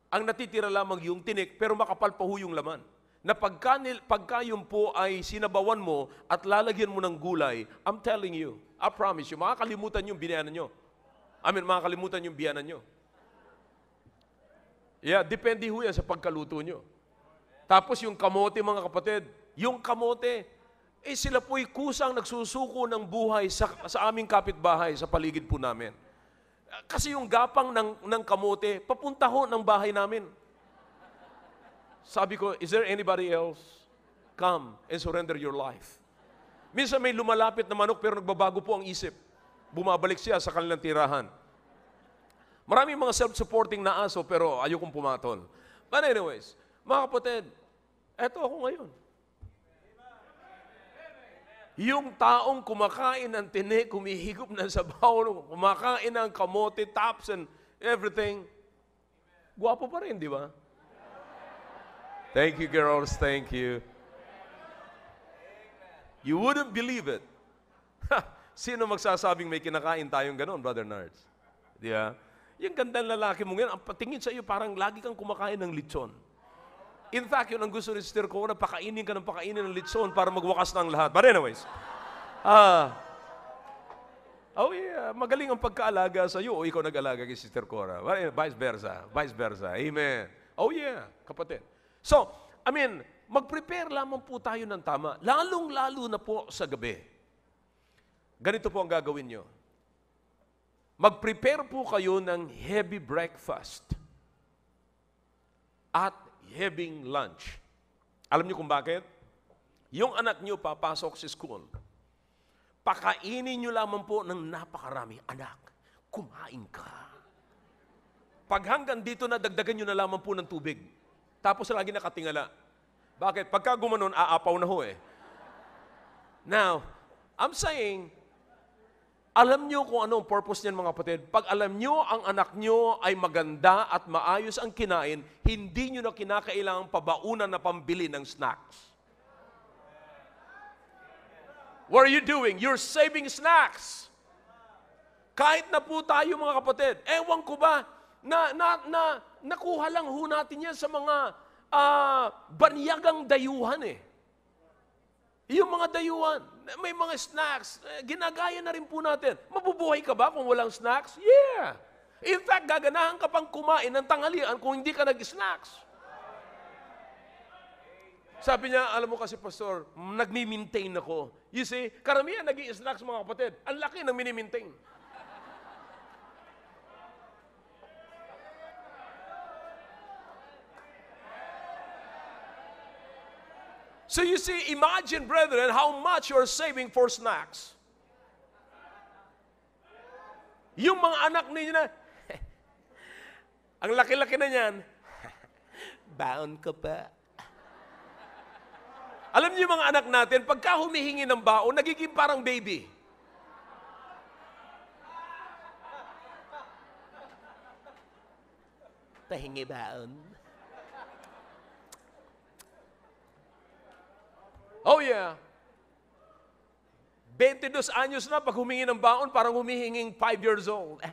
ang natitira lamang yung tinik, pero makapal pa ho yung laman na pagka, pagka po ay sinabawan mo at lalagyan mo ng gulay, I'm telling you, I promise you, makakalimutan yung binayanan nyo. I mean, makakalimutan yung biyanan nyo. Yeah, depende ho yan sa pagkaluto nyo. Tapos yung kamote, mga kapatid, yung kamote, eh sila po'y kusang nagsusuko ng buhay sa, sa aming kapitbahay, sa paligid po namin. Kasi yung gapang ng, ng kamote, papunta ho ng bahay namin. Sabi ko, is there anybody else? Come and surrender your life. Minsan may lumalapit na manok pero nagbabago po ang isip. Bumabalik siya sa kanilang tirahan. Marami mga self-supporting na aso pero ayokong pumatol. But anyways, mga kapatid, eto ako ngayon. Yung taong kumakain ng tine, kumihigop ng sabaw, kumakain ng kamote, tops, and everything, guwapo pa rin, di ba? Thank you, girls. Thank you. Amen. You wouldn't believe it. Sino magsasabing may kinakain tayong ganoon, Brother Nards? Di ba? Yung gandang lalaki mo yan, ang patingin sa iyo, parang lagi kang kumakain ng lechon. In fact, yun ang gusto ni Sister Cora, pakainin ka ng pakainin ng lechon para magwakas ng lahat. But anyways, ah, uh, oh yeah, magaling ang pagkaalaga sa iyo o ikaw nag-alaga kay Sister Cora. Vice versa, vice versa. Amen. Oh yeah, kapatid. So, I mean, mag-prepare lamang po tayo ng tama, lalong-lalo na po sa gabi. Ganito po ang gagawin nyo. Mag-prepare po kayo ng heavy breakfast at heavy lunch. Alam niyo kung bakit? Yung anak niyo papasok sa si school, pakainin niyo lamang po ng napakarami. Anak, kumain ka. Pag hanggang dito na, dagdagan niyo na lamang po ng tubig. Tapos lagi nakatingala. Bakit? Pagka gumanon, aapaw na ho eh. Now, I'm saying, alam nyo kung ano ang purpose niyan mga kapatid. Pag alam nyo ang anak nyo ay maganda at maayos ang kinain, hindi nyo na kinakailangang pabaunan na pambili ng snacks. What are you doing? You're saving snacks. Kahit na po tayo mga kapatid, ewan ko ba, na, na, na nakuha lang ho natin yan sa mga uh, ah, banyagang dayuhan eh. Yung mga dayuhan, may mga snacks, eh, ginagaya na rin po natin. Mabubuhay ka ba kung walang snacks? Yeah! In fact, gaganahan ka pang kumain ng tanghalian kung hindi ka nag-snacks. Sabi niya, alam mo kasi pastor, nagmi-maintain ako. You see, karamihan nag snacks mga kapatid. Ang laki ng mini-maintain. So you see, imagine, brethren, how much you're saving for snacks. Yung mga anak ninyo na, ang laki-laki na niyan, baon ko pa. Alam niyo mga anak natin, pagka humihingi ng baon, nagiging parang baby. Pahingi baon. Oh yeah. 22 anyos na, pag humingi ng baon, parang humihinging 5 years old.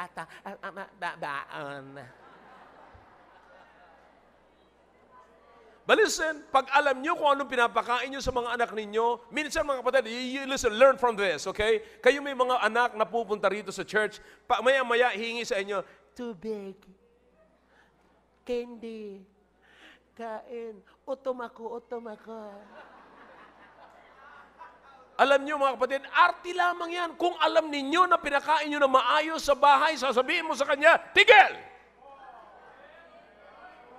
At, at, ah, at, ah, ah, baon. But listen, pag alam nyo kung anong pinapakain nyo sa mga anak ninyo, minsan mga kapatid, you, you listen, learn from this, okay? Kayo may mga anak na pupunta rito sa church, pa, maya-maya hihingi sa inyo, too big, candy, kain, utom ako, utom ako. Alam niyo mga kapatid, arti lamang yan. Kung alam ninyo na pinakain niyo na maayos sa bahay, sasabihin mo sa kanya, tigil!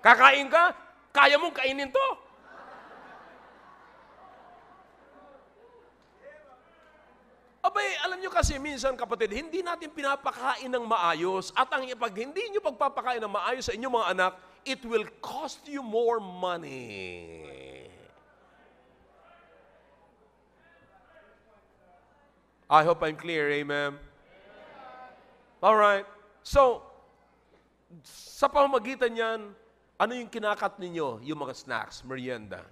Kakain ka, kaya mong kainin to. Abay, alam nyo kasi minsan kapatid, hindi natin pinapakain ng maayos at ang pag hindi nyo pagpapakain ng maayos sa inyong mga anak, it will cost you more money. I hope I'm clear. Amen. All right. So, sa pamamagitan niyan, ano yung kinakat ninyo? Yung mga snacks, merienda.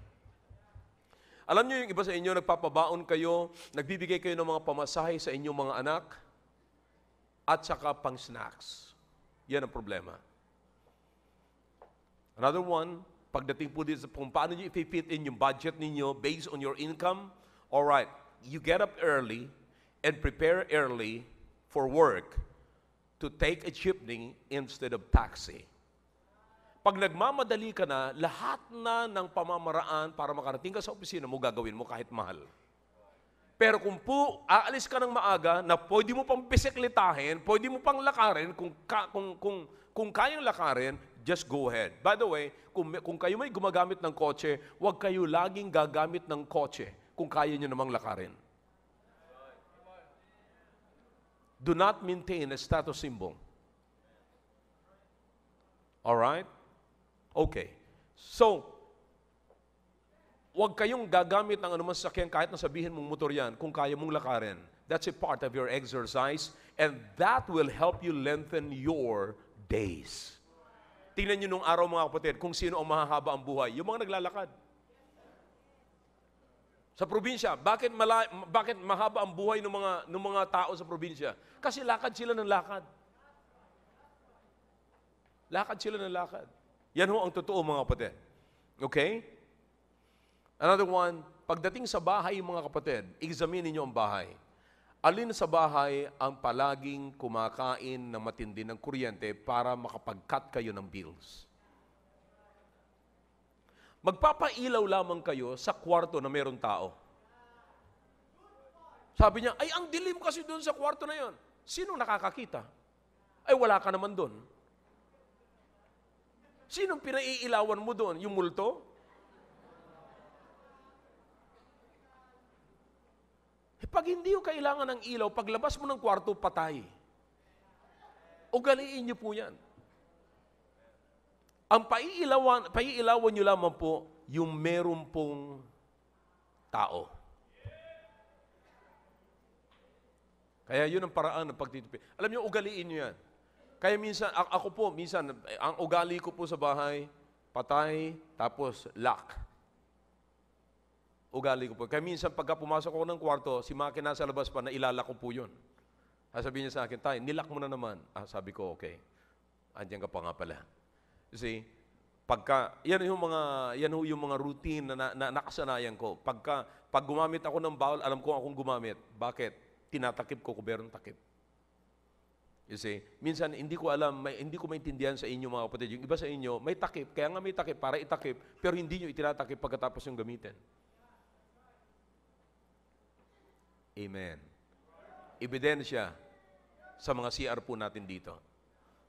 Alam niyo yung iba sa inyo, nagpapabaon kayo, nagbibigay kayo ng mga pamasahe sa inyong mga anak, at saka pang snacks. Yan ang problema. Another one, pagdating po dito sa kung paano nyo i-fit in yung budget ninyo based on your income, all right, you get up early, and prepare early for work to take a jeepney instead of taxi. Pag nagmamadali ka na, lahat na ng pamamaraan para makarating ka sa opisina mo, gagawin mo kahit mahal. Pero kung po aalis ka ng maaga na pwede mo pang bisikletahin, pwede mo pang lakarin, kung, ka, kung, kung, kung kayang lakarin, just go ahead. By the way, kung, kung kayo may gumagamit ng kotse, huwag kayo laging gagamit ng kotse kung kaya nyo namang lakarin. do not maintain a status symbol. All right? Okay. So, huwag kayong gagamit ng anumang sakyan kahit nasabihin mong motor yan kung kaya mong lakarin. That's a part of your exercise and that will help you lengthen your days. Tingnan nyo nung araw mga kapatid kung sino ang mahahaba ang buhay. Yung mga naglalakad sa probinsya. Bakit, mala, bakit mahaba ang buhay ng mga, ng mga tao sa probinsya? Kasi lakad sila ng lakad. Lakad sila ng lakad. Yan ho ang totoo mga kapatid. Okay? Another one, pagdating sa bahay mga kapatid, examine niyo ang bahay. Alin sa bahay ang palaging kumakain ng matindi ng kuryente para makapag-cut kayo ng bills? Magpapailaw lamang kayo sa kwarto na mayroong tao. Sabi niya, ay ang dilim kasi doon sa kwarto na yon. Sino nakakakita? Ay wala ka naman doon. Sinong pinaiilawan mo doon? Yung multo? Eh, pag hindi ko kailangan ng ilaw, paglabas mo ng kwarto, patay. Ugaliin niyo po yan. Ang paiilawan, paiilawan nyo lamang po yung meron pong tao. Kaya yun ang paraan ng pagtitipid. Alam niyo, ugaliin nyo yan. Kaya minsan, ako po, minsan, ang ugali ko po sa bahay, patay, tapos lock. Ugali ko po. Kaya minsan, pagka pumasok ako ng kwarto, si Maki nasa labas pa, nailalak ko po yun. Sabi niya sa akin, tay, nilak mo na naman. Ah, sabi ko, okay. Andiyan ka pa nga pala see? Pagka, yan yung mga, yan yung mga routine na, na, na nakasanayan ko. Pagka, pag gumamit ako ng bawal, alam ko akong gumamit. Bakit? Tinatakip ko, kuberong takip. You see? Minsan, hindi ko alam, may, hindi ko maintindihan sa inyo mga kapatid. Yung iba sa inyo, may takip, kaya nga may takip para itakip, pero hindi nyo itinatakip pagkatapos yung gamitin. Amen. Ebidensya sa mga CR po natin dito.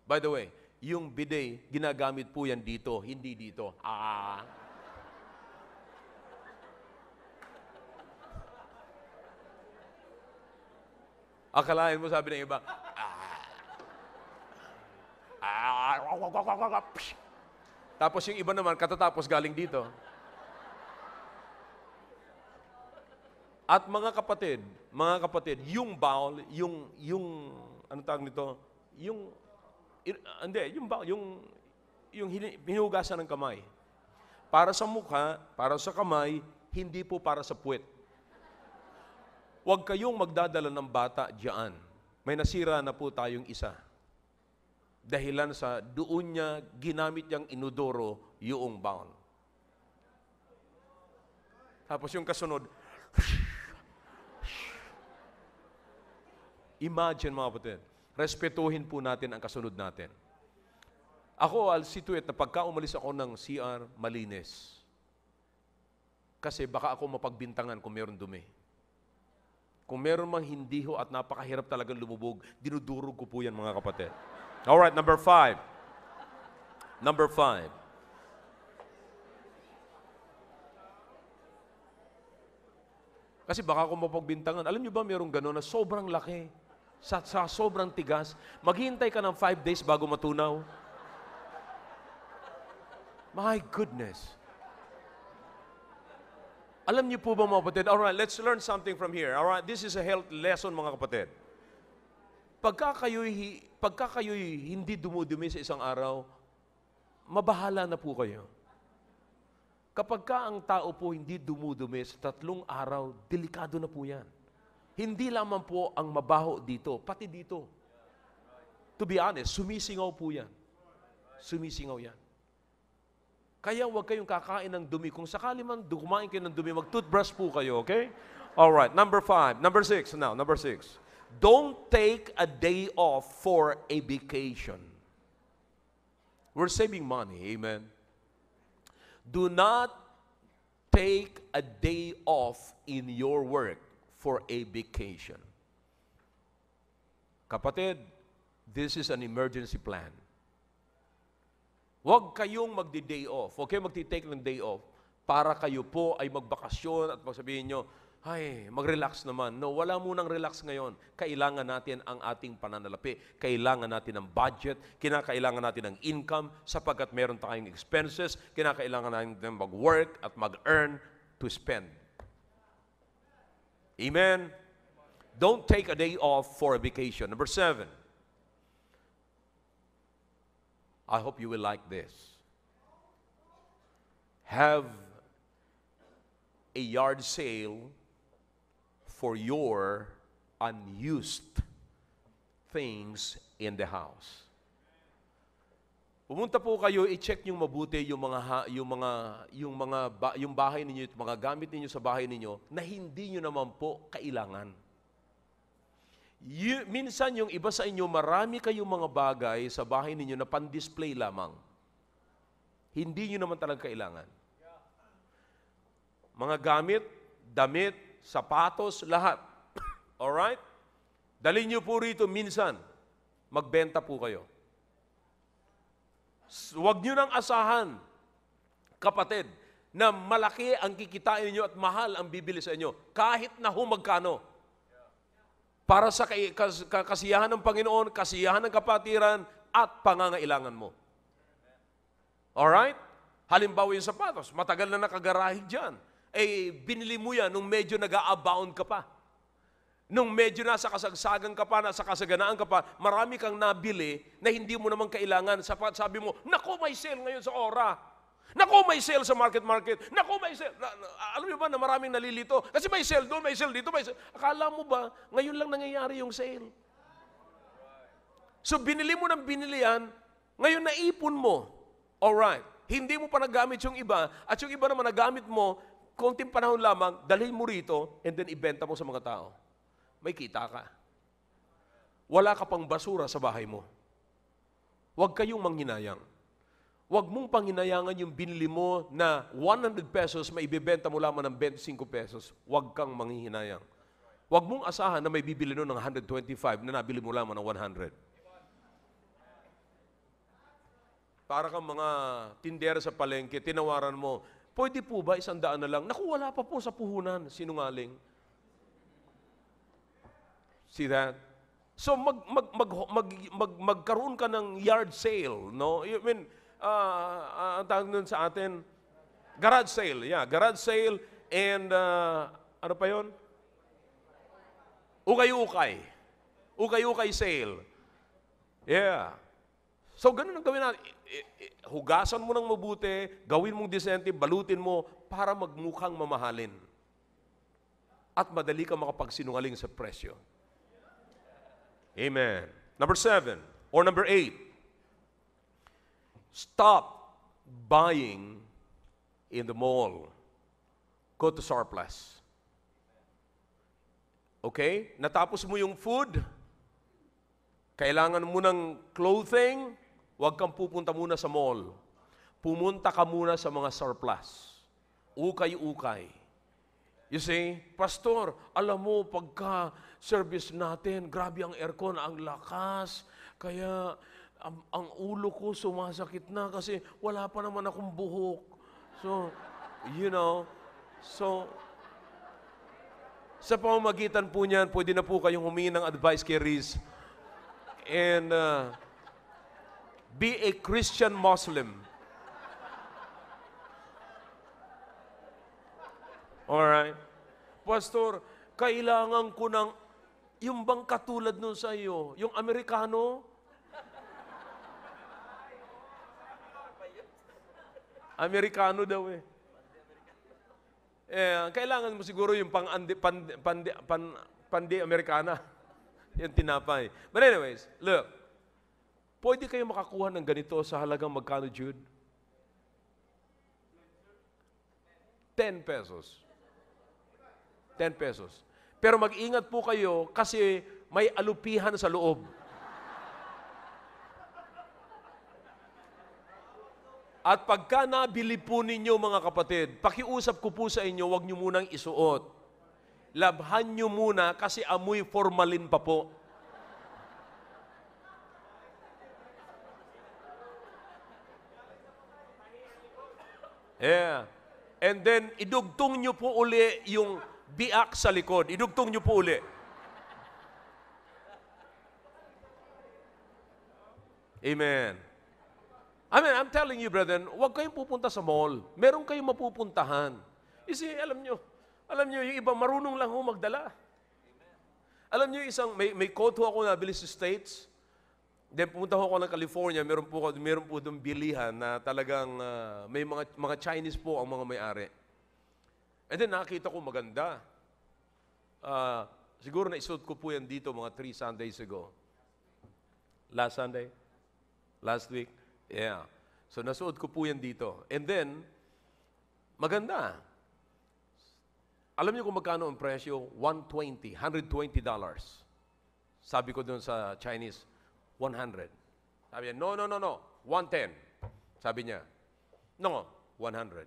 By the way, yung bidet, ginagamit po yan dito, hindi dito. Ah. Akalain mo sabi ng iba, ah. Ah. Tapos yung iba naman, katatapos galing dito. At mga kapatid, mga kapatid, yung bowel, yung, yung, ano tawag nito? Yung Ah, hindi, yung, yung, yung hinugasan ng kamay. Para sa mukha, para sa kamay, hindi po para sa puwet. Huwag kayong magdadala ng bata diyan. May nasira na po tayong isa. Dahilan sa doon niya ginamit niyang inodoro yung bound. Tapos yung kasunod, Imagine mga kapatid, respetuhin po natin ang kasunod natin. Ako, I'll see to it na pagka umalis ako ng CR, malinis. Kasi baka ako mapagbintangan kung meron dumi. Kung meron mang hindi ho at napakahirap talagang lumubog, dinudurog ko po yan mga kapatid. Alright, number five. Number five. Kasi baka ako mapagbintangan. Alam niyo ba, mayroong gano'n na sobrang laki sa, sa sobrang tigas, maghihintay ka ng five days bago matunaw. My goodness. Alam niyo po ba mga kapatid? All right, let's learn something from here. All right, this is a health lesson mga kapatid. Pagka kayo'y, pagka kayo'y hindi dumudumi sa isang araw, mabahala na po kayo. Kapag ka ang tao po hindi dumudumi sa tatlong araw, delikado na po yan. Hindi lamang po ang mabaho dito, pati dito. To be honest, sumisingaw po yan. Sumisingaw yan. Kaya huwag kayong kakain ng dumi. Kung sakali man kumain kayo ng dumi, mag-toothbrush po kayo, okay? All right, number five. Number six now, number six. Don't take a day off for a vacation. We're saving money, amen? Do not take a day off in your work for a vacation. Kapatid, this is an emergency plan. Huwag kayong magdi-day off. Huwag kayong magti-take ng day off para kayo po ay magbakasyon at magsabihin nyo, ay, mag-relax naman. No, wala munang relax ngayon. Kailangan natin ang ating pananalapi. Kailangan natin ng budget. Kinakailangan natin ng income sapagkat meron tayong expenses. Kinakailangan natin mag-work at mag-earn to spend. Amen. Don't take a day off for a vacation. Number seven. I hope you will like this. Have a yard sale for your unused things in the house. Pumunta po kayo, i-check niyo mabuti yung mga ha, yung mga yung mga ba, yung bahay ninyo, yung mga gamit ninyo sa bahay ninyo, na hindi niyo naman po kailangan. You, minsan yung iba sa inyo, marami kayong mga bagay sa bahay ninyo na pan-display lamang. Hindi niyo naman talaga kailangan. Mga gamit, damit, sapatos, lahat. All right? Dali niyo po rito minsan. Magbenta po kayo. Huwag niyo nang asahan, kapatid, na malaki ang kikitain ninyo at mahal ang bibili sa inyo, kahit na humagkano. Para sa kasiyahan ng Panginoon, kasiyahan ng kapatiran, at pangangailangan mo. Alright? Halimbawa yung sapatos, matagal na nakagarahig dyan. Eh, binili mo yan nung medyo nag abound ka pa. Nung medyo nasa kasagsagan ka pa, nasa kasaganaan ka pa, marami kang nabili na hindi mo naman kailangan. Sapat sabi mo, nako may sale ngayon sa Ora. Nako may sale sa market market. Nako may sale. Na, na, alam niyo ba na maraming nalilito? Kasi may sale doon, may sale dito, may sale. Akala mo ba, ngayon lang nangyayari yung sale. So binili mo ng binili yan, ngayon naipon mo. Alright. Hindi mo pa nagamit yung iba at yung iba naman nagamit mo, konting panahon lamang, dalhin mo rito and then ibenta mo sa mga tao may kita ka. Wala ka pang basura sa bahay mo. Huwag kayong manghinayang. Huwag mong panginayangan yung binili mo na 100 pesos, maibibenta mo lamang ng 25 pesos. Huwag kang manghihinayang. Huwag mong asahan na may bibili nun ng 125 na nabili mo lamang ng 100. Para kang mga tindera sa palengke, tinawaran mo, pwede po ba isang daan na lang? Naku, wala pa po sa puhunan, sinungaling. See that? So mag, mag, mag, mag, mag, magkaroon ka ng yard sale, no? I mean, uh, ang tawag nun sa atin, garage sale. Yeah, garage sale and uh, ano pa yon? Ukay-ukay. Ukay-ukay sale. Yeah. So, ganun ang gawin natin. I, I, hugasan mo ng mabuti, gawin mong disente, balutin mo para magmukhang mamahalin. At madali ka makapagsinungaling sa presyo. Amen. Number seven, or number eight, stop buying in the mall. Go to surplus. Okay? Natapos mo yung food, kailangan mo ng clothing, huwag kang pupunta muna sa mall. Pumunta ka muna sa mga surplus. Ukay-ukay. You see, Pastor, alam mo, pagka service natin. Grabe ang aircon, ang lakas. Kaya ang, ang ulo ko sumasakit na kasi wala pa naman akong buhok. So, you know, so, sa pamamagitan po niyan, pwede na po kayong humingi ng advice kay Riz. And uh, be a Christian Muslim. Alright? Pastor, kailangan ko ng yung bang katulad nun sa iyo, yung Amerikano? Amerikano daw eh. Eh, kailangan mo siguro yung pang andi, pandi, pandi, pan, pandi Amerikana. yung tinapay. But anyways, look. Pwede kayo makakuha ng ganito sa halagang magkano, Jude? 10 pesos. 10 pesos. Pero mag-ingat po kayo kasi may alupihan sa loob. At pagka nabili po ninyo mga kapatid, pakiusap ko po sa inyo, huwag nyo munang isuot. Labhan nyo muna kasi amoy formalin pa po. Yeah. And then, idugtong nyo po uli yung biak sa likod. Idugtong niyo po uli. Amen. I mean, I'm telling you, brethren, huwag kayong pupunta sa mall. Meron kayong mapupuntahan. You see, alam nyo, alam nyo, yung iba marunong lang ho magdala. Alam nyo, isang, may, may quote ho ako na bilis sa States. Then pumunta ho ako ng California, meron po, meron po doon bilihan na talagang uh, may mga, mga Chinese po ang mga may-ari. And then nakita ko maganda. Uh, siguro na isuot ko po yan dito mga three Sundays ago. Last Sunday? Last week? Yeah. So nasuot ko po yan dito. And then, maganda. Alam niyo kung magkano ang presyo? 120, 120 dollars. Sabi ko doon sa Chinese, 100. Sabi niya, no, no, no, no, 110. Sabi niya, no, 100.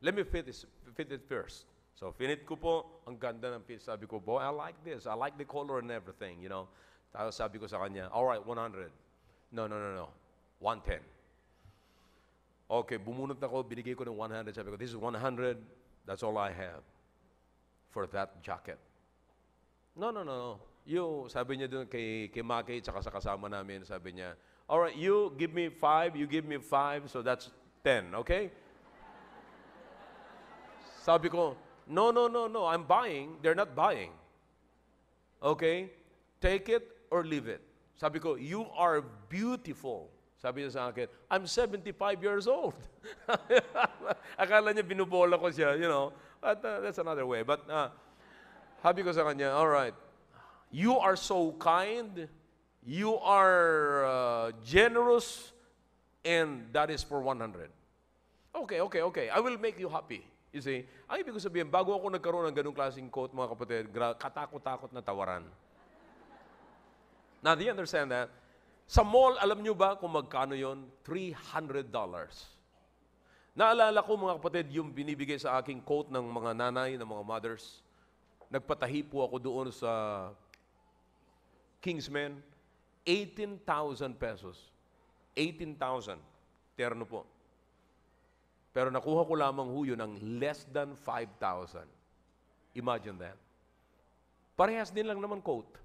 Let me fit this fit it first. So finit ko po, ang ganda ng piece Sabi ko, boy, I like this. I like the color and everything, you know. Tapos sabi ko sa kanya, all right, 100. No, no, no, no. 110. Okay, bumunot na ako, binigay ko ng 100. Sabi ko, this is 100. That's all I have for that jacket. No, no, no, no. You, sabi niya dun kay, kay Maki, tsaka sa kasama namin, sabi niya, all right, you give me five, you give me five, so that's ten, okay? Sabi ko, no, no, no, no, I'm buying. They're not buying. Okay? Take it or leave it. Sabi ko, you are beautiful. Sabi niya sa akin, I'm 75 years old. Akala niya binubola ko siya, you know. But uh, that's another way. But uh, sabi ko sa kanya, all right, you are so kind, you are uh, generous, and that is for 100. Okay, okay, okay. I will make you happy. You see, ang ibig ko sabihin, bago ako nagkaroon ng ganung klaseng quote, mga kapatid, katakot-takot na tawaran. Now, do you understand that? Sa mall, alam nyo ba kung magkano yon? $300. Naalala ko mga kapatid yung binibigay sa aking coat ng mga nanay, ng mga mothers. Nagpatahi po ako doon sa Kingsman. 18,000 pesos. 18,000. Terno po. Pero nakuha ko lamang ho yun ng less than 5,000. Imagine that. Parehas din lang naman quote.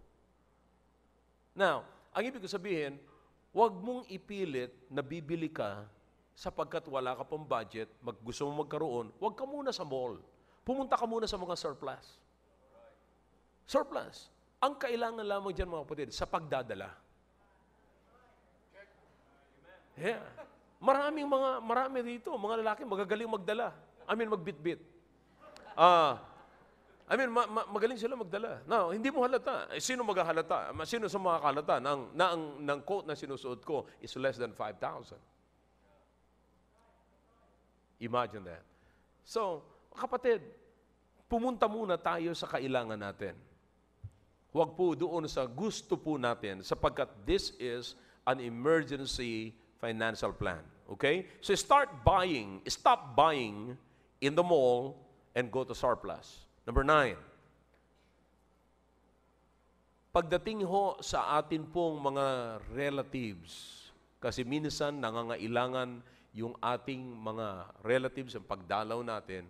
Now, ang ibig ko sabihin, huwag mong ipilit na bibili ka sapagkat wala ka pang budget, mag, gusto mo magkaroon, huwag ka muna sa mall. Pumunta ka muna sa mga surplus. Surplus. Ang kailangan lamang dyan mga kapatid, sa pagdadala. Yeah. Maraming mga, marami dito, mga lalaki magagaling magdala. I mean, magbitbit. Ah, uh, I mean, ma- ma- magaling sila magdala. Now, hindi mo halata. Eh, sino maghahalata? Sino sa mga kalata na ang, na ang ng coat na sinusuot ko is less than 5,000? Imagine that. So, kapatid, pumunta muna tayo sa kailangan natin. Huwag po doon sa gusto po natin sapagkat this is an emergency financial plan. Okay? So start buying, stop buying in the mall and go to surplus. Number nine, pagdating ho sa atin pong mga relatives, kasi minsan nangangailangan yung ating mga relatives, ang pagdalaw natin,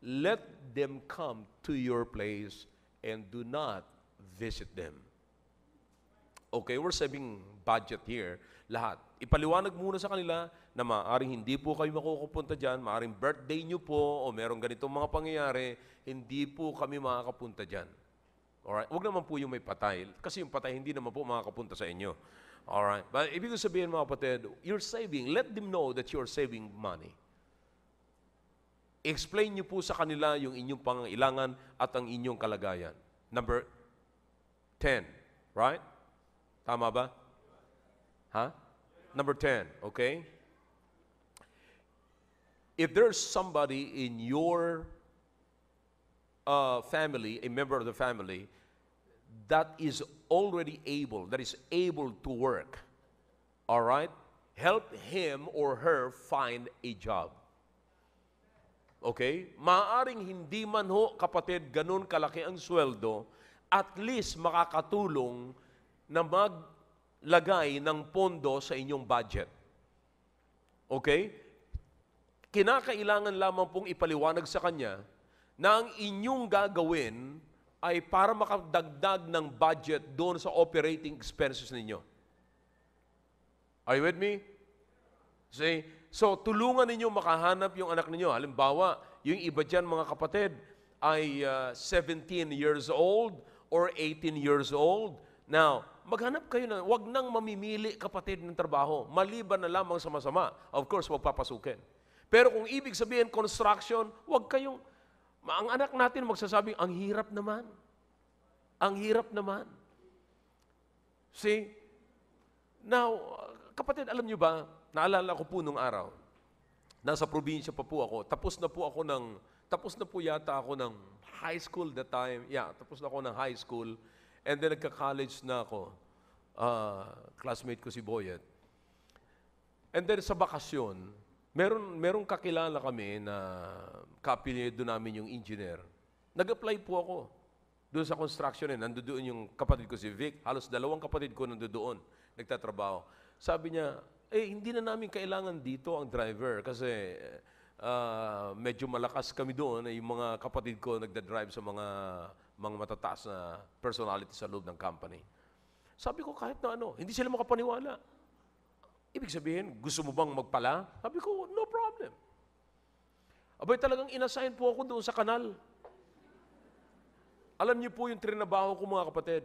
let them come to your place and do not visit them. Okay, we're saving budget here, lahat ipaliwanag muna sa kanila na maaaring hindi po kayo makukupunta dyan, maaaring birthday nyo po o merong ganitong mga pangyayari, hindi po kami makakapunta dyan. Alright? Huwag naman po yung may patay, kasi yung patay hindi naman po makakapunta sa inyo. Alright? But ibig sabihin mga kapatid, you're saving. Let them know that you're saving money. Explain niyo po sa kanila yung inyong pangangailangan at ang inyong kalagayan. Number 10, right? Tama ba? Ha? Huh? number 10, okay? If there's somebody in your uh, family, a member of the family, that is already able, that is able to work, all right? Help him or her find a job. Okay? Maaring hindi man ho, kapatid, ganun kalaki ang sweldo, at least makakatulong na mag lagay ng pondo sa inyong budget. Okay? Kinakailangan lamang pong ipaliwanag sa kanya na ang inyong gagawin ay para makadagdag ng budget doon sa operating expenses ninyo. Are you with me? See? So, tulungan ninyo makahanap yung anak ninyo. Halimbawa, yung iba dyan, mga kapatid, ay uh, 17 years old or 18 years old. Now, maghanap kayo na, wag nang mamimili kapatid ng trabaho, maliban na lamang sa masama. Of course, wag papasukin. Pero kung ibig sabihin construction, wag kayong, ang anak natin magsasabing, ang hirap naman. Ang hirap naman. See? Now, kapatid, alam nyo ba, naalala ko po nung araw, nasa probinsya pa po ako, tapos na po ako ng, tapos na po yata ako ng high school that time. Yeah, tapos na ako ng high school. And then nagka-college na ako. Uh, classmate ko si Boyet. And then sa bakasyon, meron, meron kakilala kami na kapilyedo namin yung engineer. Nag-apply po ako doon sa construction eh. Nandoon yung kapatid ko si Vic. Halos dalawang kapatid ko nandoon. Nagtatrabaho. Sabi niya, eh hindi na namin kailangan dito ang driver kasi uh, medyo malakas kami doon. Eh, yung mga kapatid ko nagda-drive sa mga mga matataas na personality sa loob ng company. Sabi ko, kahit na ano, hindi sila makapaniwala. Ibig sabihin, gusto mo bang magpala? Sabi ko, no problem. Abay, talagang inassign po ako doon sa kanal. Alam niyo po yung trinabaho ko mga kapatid.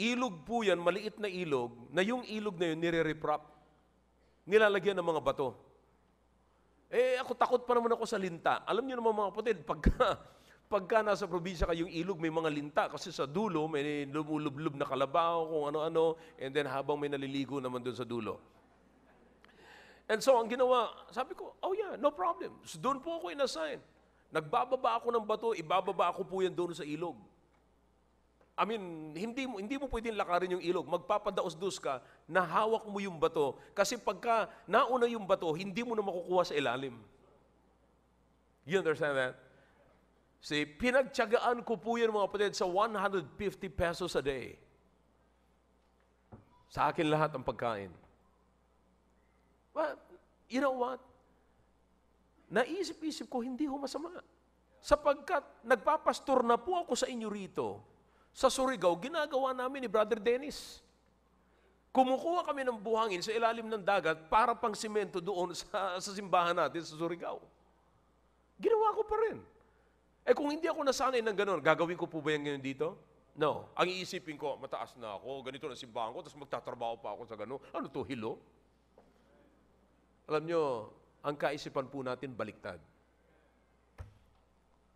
Ilog po yan, maliit na ilog, na yung ilog na yun nire-reprop. Nilalagyan ng mga bato. Eh, ako takot pa naman ako sa linta. Alam niyo naman mga kapatid, pagka Pagka nasa probinsya kayong ilog, may mga linta kasi sa dulo may lumulublob na kalabaw, kung ano-ano, and then habang may naliligo naman doon sa dulo. And so, ang ginawa, sabi ko, oh yeah, no problem. So, doon po ako inassign. Nagbababa ako ng bato, ibababa ako po yan doon sa ilog. I mean, hindi mo hindi mo pwedeng lakarin yung ilog. Magpapadaos-dos ka, nahawak mo yung bato. Kasi pagka nauna yung bato, hindi mo na makukuha sa ilalim. You understand that? Si pinagtyagaan ko po yun mga kapatid sa 150 pesos a day. Sa akin lahat ang pagkain. Well, you know what? Naisip-isip ko, hindi ho masama. Sapagkat nagpapastor na po ako sa inyo rito. Sa Surigao, ginagawa namin ni Brother Dennis. Kumukuha kami ng buhangin sa ilalim ng dagat para pang simento doon sa, sa simbahan natin sa Surigao. Ginawa ko pa rin. Eh kung hindi ako nasanay ng ganun, gagawin ko po ba yan ngayon dito? No. Ang iisipin ko, mataas na ako, ganito na simbahan ko, tapos magtatrabaho pa ako sa ganun. Ano to, hilo? Alam nyo, ang kaisipan po natin baliktad.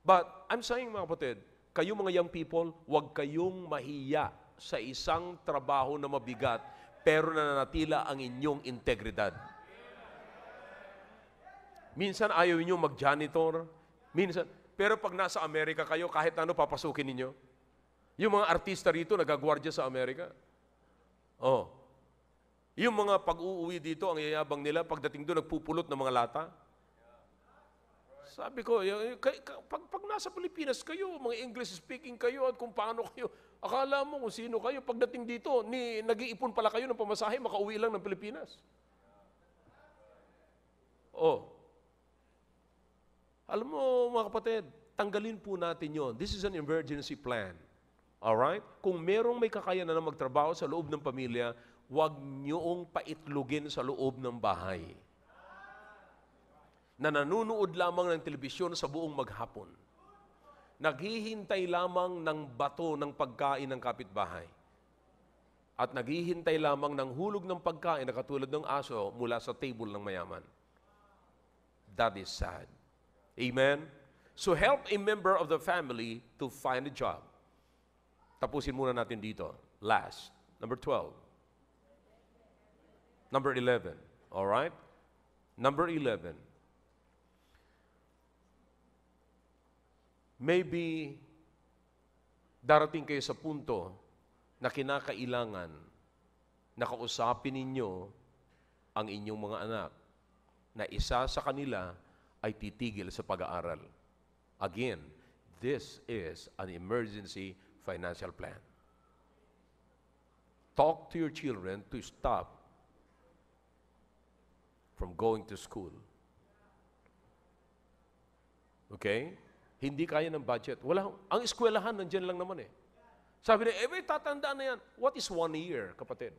But I'm saying mga kapatid, kayo mga young people, huwag kayong mahiya sa isang trabaho na mabigat pero nananatila ang inyong integridad. Minsan ayaw niyo mag-janitor, minsan pero pag nasa Amerika kayo, kahit ano papasukin ninyo. Yung mga artista rito, nagagwardya sa Amerika. Oh. Yung mga pag-uuwi dito, ang yayabang nila, pagdating doon, nagpupulot ng mga lata. Sabi ko, pag, pag nasa Pilipinas kayo, mga English speaking kayo at kung paano kayo, akala mo kung sino kayo, pagdating dito, ni, nag-iipon pala kayo ng pamasahe, makauwi lang ng Pilipinas. Oh, alam mo, mga kapatid, tanggalin po natin yon. This is an emergency plan. All right? Kung merong may kakayanan na magtrabaho sa loob ng pamilya, huwag niyoong paitlugin sa loob ng bahay. Na nanunood lamang ng telebisyon sa buong maghapon. Naghihintay lamang ng bato ng pagkain ng kapitbahay. At naghihintay lamang ng hulog ng pagkain na katulad ng aso mula sa table ng mayaman. That is sad. Amen? So help a member of the family to find a job. Tapusin muna natin dito. Last. Number 12. Number 11. All right? Number 11. Maybe darating kayo sa punto na kinakailangan na kausapin ninyo ang inyong mga anak na isa sa kanila ay titigil sa pag-aaral. Again, this is an emergency financial plan. Talk to your children to stop from going to school. Okay? Hindi kaya ng budget. Wala, ang eskwelahan nandiyan lang naman eh. Sabi niya, eh, tatandaan na yan. What is one year, kapatid?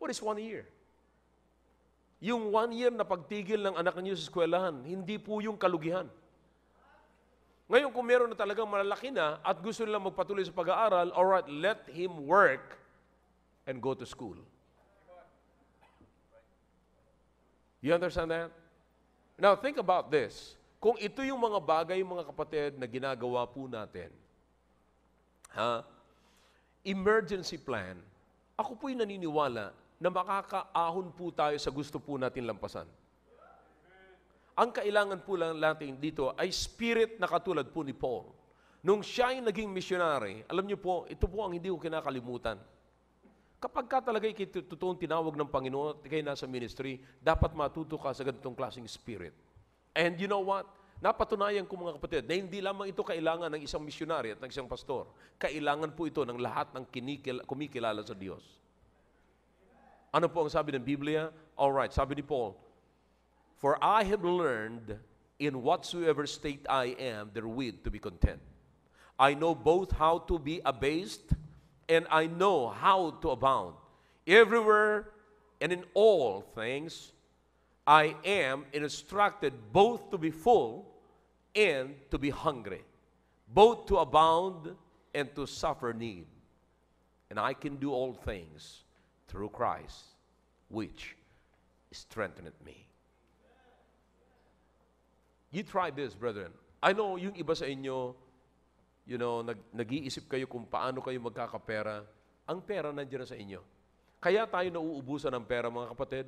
What is one year? Yung one year na pagtigil ng anak niyo sa eskwelahan, hindi po yung kalugihan. Ngayon, kung meron na talagang malalaki na at gusto nila magpatuloy sa pag-aaral, all right, let him work and go to school. You understand that? Now, think about this. Kung ito yung mga bagay, mga kapatid, na ginagawa po natin, ha? emergency plan, ako po'y naniniwala na makakaahon po tayo sa gusto po natin lampasan. Ang kailangan po lang natin dito ay spirit na katulad po ni Paul. Nung siya ay naging missionary, alam niyo po, ito po ang hindi ko kinakalimutan. Kapag ka talaga totoong tinawag ng Panginoon at kayo nasa ministry, dapat matuto ka sa ganitong klaseng spirit. And you know what? Napatunayan ko mga kapatid na hindi lamang ito kailangan ng isang missionary at ng isang pastor. Kailangan po ito ng lahat ng kinikil, kumikilala sa Diyos. Ano po ang sabi ng Biblia? All right, sabi ni Paul, For I have learned in whatsoever state I am therewith to be content. I know both how to be abased and I know how to abound. Everywhere and in all things, I am instructed both to be full and to be hungry, both to abound and to suffer need. And I can do all things through Christ, which strengthened me. You try this, brethren. I know yung iba sa inyo, you know, nag, nag-iisip kayo kung paano kayo magkakapera. Ang pera nandiyan na sa inyo. Kaya tayo nauubusan ng pera, mga kapatid,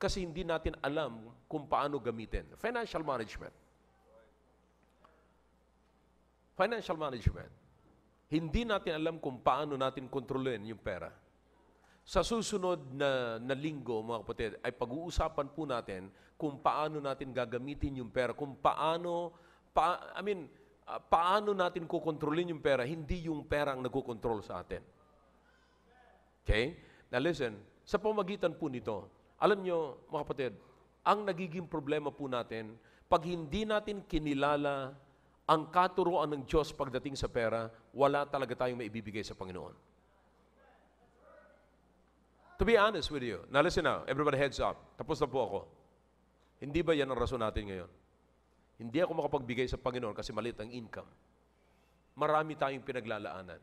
kasi hindi natin alam kung paano gamitin. Financial management. Financial management. Hindi natin alam kung paano natin kontrolin yung pera. Sa susunod na, na linggo, mga kapatid, ay pag-uusapan po natin kung paano natin gagamitin yung pera, kung paano, pa, I mean, uh, paano natin kukontrolin yung pera, hindi yung pera ang nagkukontrol sa atin. Okay? Now listen, sa pamagitan po nito, alam nyo, mga kapatid, ang nagiging problema po natin, pag hindi natin kinilala ang katuroan ng Diyos pagdating sa pera, wala talaga tayong maibibigay sa Panginoon. To be honest with you, now listen now, everybody heads up. Tapos na po ako. Hindi ba yan ang rason natin ngayon? Hindi ako makapagbigay sa Panginoon kasi maliit ang income. Marami tayong pinaglalaanan.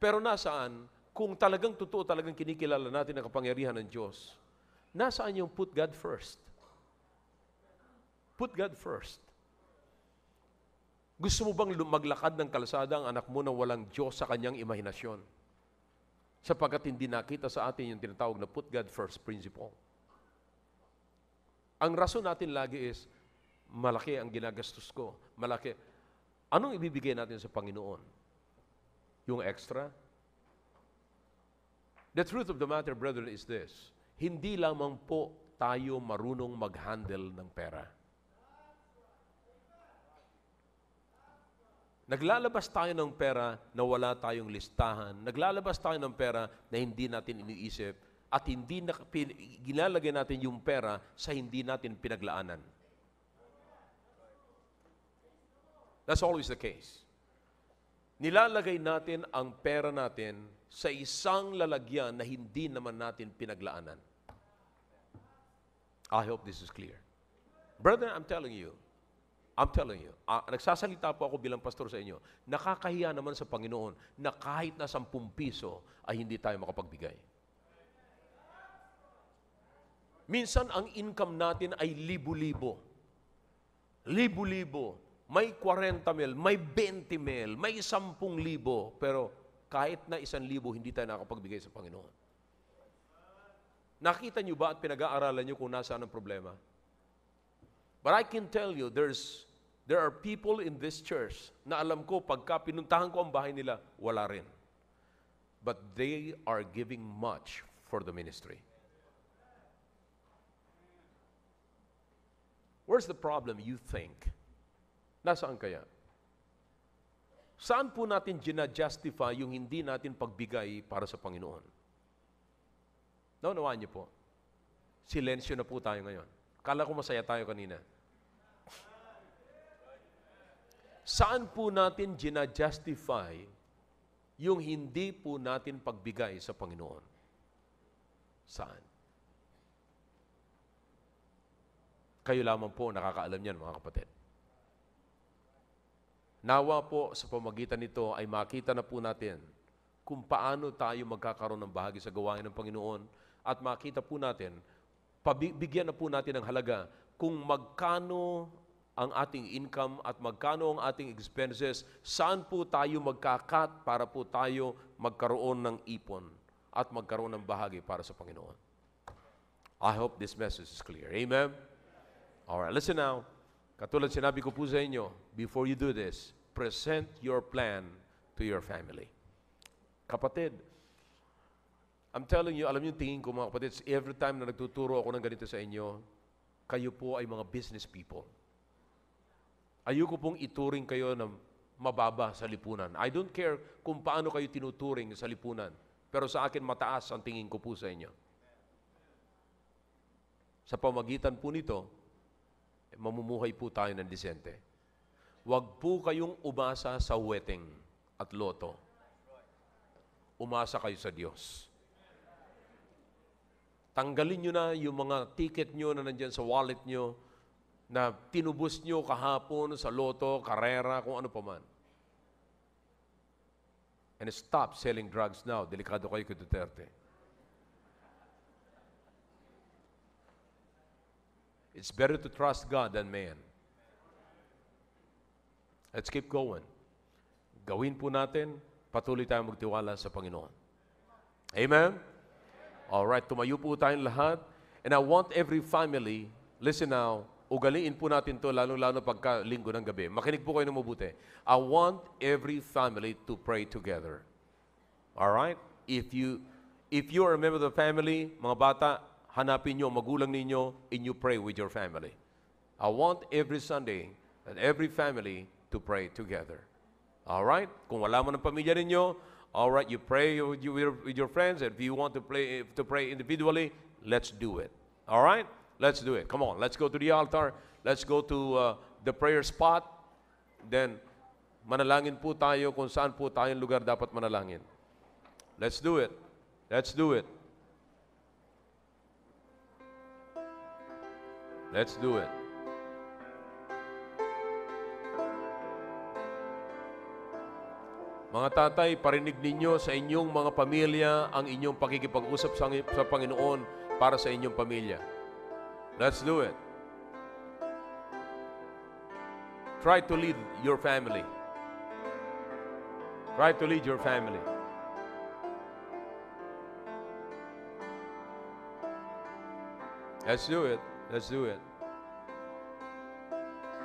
Pero nasaan, kung talagang totoo, talagang kinikilala natin ang kapangyarihan ng Diyos, nasaan yung put God first? Put God first. Gusto mo bang lumaglakad ng kalsada ang anak mo na walang Diyos sa kanyang imahinasyon? sapagkat hindi nakita sa atin yung tinatawag na put God first principle. Ang rason natin lagi is, malaki ang ginagastos ko, malaki. Anong ibibigay natin sa Panginoon? Yung extra? The truth of the matter, brethren, is this. Hindi lamang po tayo marunong mag-handle ng pera Naglalabas tayo ng pera na wala tayong listahan. Naglalabas tayo ng pera na hindi natin iniisip at hindi na, pin, ginalagay natin yung pera sa hindi natin pinaglaanan. That's always the case. Nilalagay natin ang pera natin sa isang lalagyan na hindi naman natin pinaglaanan. I hope this is clear. Brother, I'm telling you, I'm telling you, uh, nagsasalita po ako bilang pastor sa inyo, nakakahiya naman sa Panginoon na kahit na 10 piso ay hindi tayo makapagbigay. Minsan ang income natin ay libo-libo. Libo-libo. May 40 mil, may 20 mil, may 10 libo. Pero kahit na isang libo, hindi tayo nakapagbigay sa Panginoon. Nakita niyo ba at pinag-aaralan niyo kung nasaan ang problema? But I can tell you, there's, there are people in this church na alam ko, pagka pinuntahan ko ang bahay nila, wala rin. But they are giving much for the ministry. Where's the problem you think? Nasaan kaya? Saan po natin gina-justify yung hindi natin pagbigay para sa Panginoon? Naunawaan niyo po. Silensyo na po tayo ngayon. Kala ko masaya tayo kanina. Saan po natin gina-justify yung hindi po natin pagbigay sa Panginoon? Saan? Kayo lamang po nakakaalam niyan mga kapatid. Nawa po sa pamagitan nito ay makita na po natin kung paano tayo magkakaroon ng bahagi sa gawain ng Panginoon at makita po natin Pabigyan na po natin ng halaga kung magkano ang ating income at magkano ang ating expenses, saan po tayo magkakat para po tayo magkaroon ng ipon at magkaroon ng bahagi para sa Panginoon. I hope this message is clear. Amen? Alright, listen now. Katulad sinabi ko po sa inyo, before you do this, present your plan to your family. Kapatid, I'm telling you, alam niyo tingin ko mga kapatid, every time na nagtuturo ako ng ganito sa inyo, kayo po ay mga business people. Ayoko pong ituring kayo na mababa sa lipunan. I don't care kung paano kayo tinuturing sa lipunan. Pero sa akin, mataas ang tingin ko po sa inyo. Sa pamagitan po nito, eh, mamumuhay po tayo ng disente. Huwag po kayong umasa sa wedding at loto. Umasa kayo sa Diyos. Tanggalin nyo na yung mga ticket nyo na nandyan sa wallet nyo na tinubos nyo kahapon sa loto, karera, kung ano pa man. And stop selling drugs now. Delikado kayo kay Duterte. It's better to trust God than man. Let's keep going. Gawin po natin, patuloy tayong magtiwala sa Panginoon. Amen? All right, tumayo po tayong lahat. And I want every family, listen now, ugaliin po natin to lalo-lalo pagka linggo ng gabi. Makinig po kayo ng mabuti. I want every family to pray together. All right? If you if you are a member of the family, mga bata, hanapin niyo magulang ninyo and you pray with your family. I want every Sunday and every family to pray together. All right? Kung wala mo ang pamilya ninyo, All right, you pray with your friends. If you want to, play, to pray individually, let's do it. All right? Let's do it. Come on, let's go to the altar. Let's go to uh, the prayer spot. Then, manalangin po tayo kung saan po tayong lugar dapat manalangin. Let's do it. Let's do it. Let's do it. Mga tatay, parinig ninyo sa inyong mga pamilya ang inyong pakikipag-usap sa, sa Panginoon para sa inyong pamilya. Let's do it. Try to lead your family. Try to lead your family. Let's do it. Let's do it.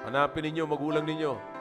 Hanapin ninyo magulang ninyo.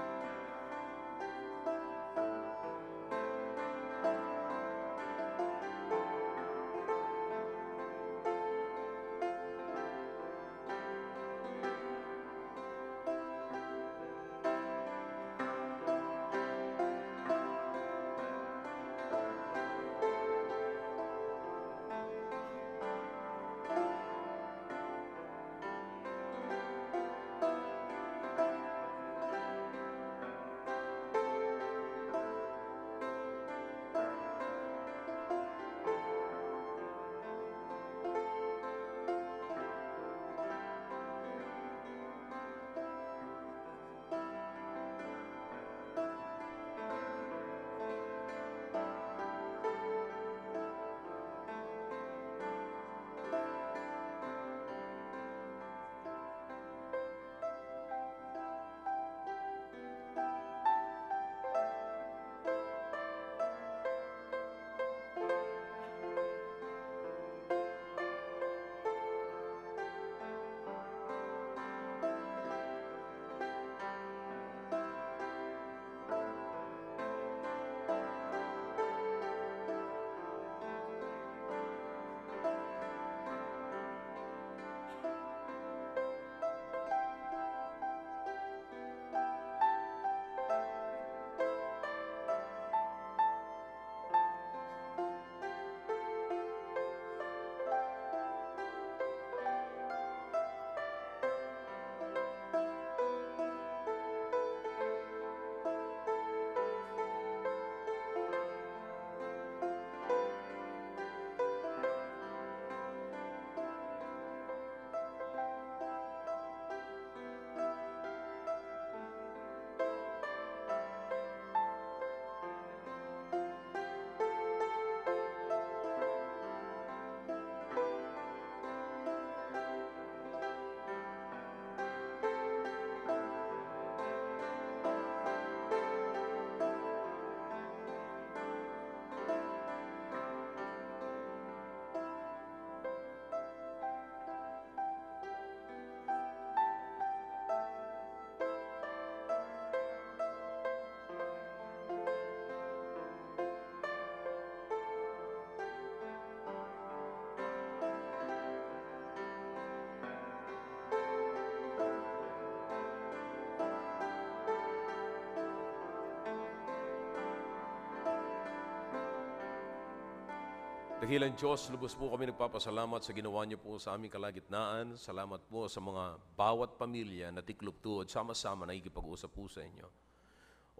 Dahilan Diyos, lubos po kami nagpapasalamat sa ginawa niyo po sa aming kalagitnaan. Salamat po sa mga bawat pamilya na tiklop tuod, sama-sama na ikipag-usap po sa inyo.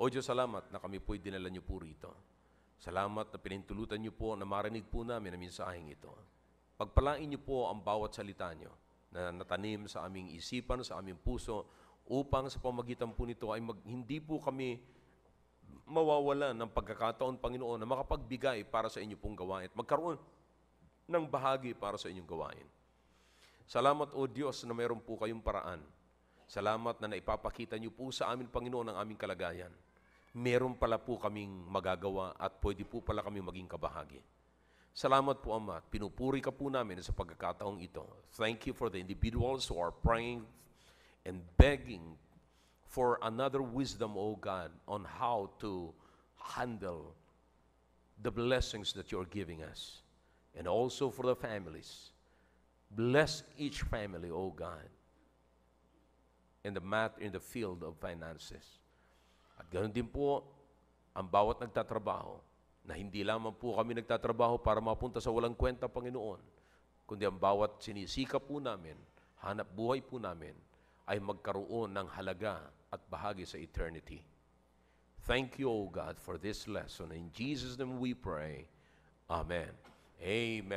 O Diyos, salamat na kami po'y dinala niyo po rito. Salamat na pinintulutan niyo po na marinig po namin ang mensaheng ito. Pagpalain niyo po ang bawat salita niyo na natanim sa aming isipan, sa aming puso, upang sa pamagitan po nito ay mag, hindi po kami mawawala ng pagkakataon, Panginoon, na makapagbigay para sa inyo pong gawain at magkaroon ng bahagi para sa inyong gawain. Salamat, O Diyos, na mayroon po kayong paraan. Salamat na naipapakita niyo po sa amin, Panginoon, ang aming kalagayan. Meron pala po kaming magagawa at pwede po pala kami maging kabahagi. Salamat po, Ama, at pinupuri ka po namin sa pagkakataong ito. Thank you for the individuals who are praying and begging for another wisdom, O God, on how to handle the blessings that you're giving us and also for the families. Bless each family, O God, in the, mat- in the field of finances. At ganoon din po ang bawat nagtatrabaho na hindi lamang po kami nagtatrabaho para mapunta sa walang kwenta, Panginoon, kundi ang bawat sinisikap po namin, hanap buhay po namin, ay magkaroon ng halaga at bahagi sa eternity. Thank you, O God, for this lesson. In Jesus' name we pray. Amen. Amen.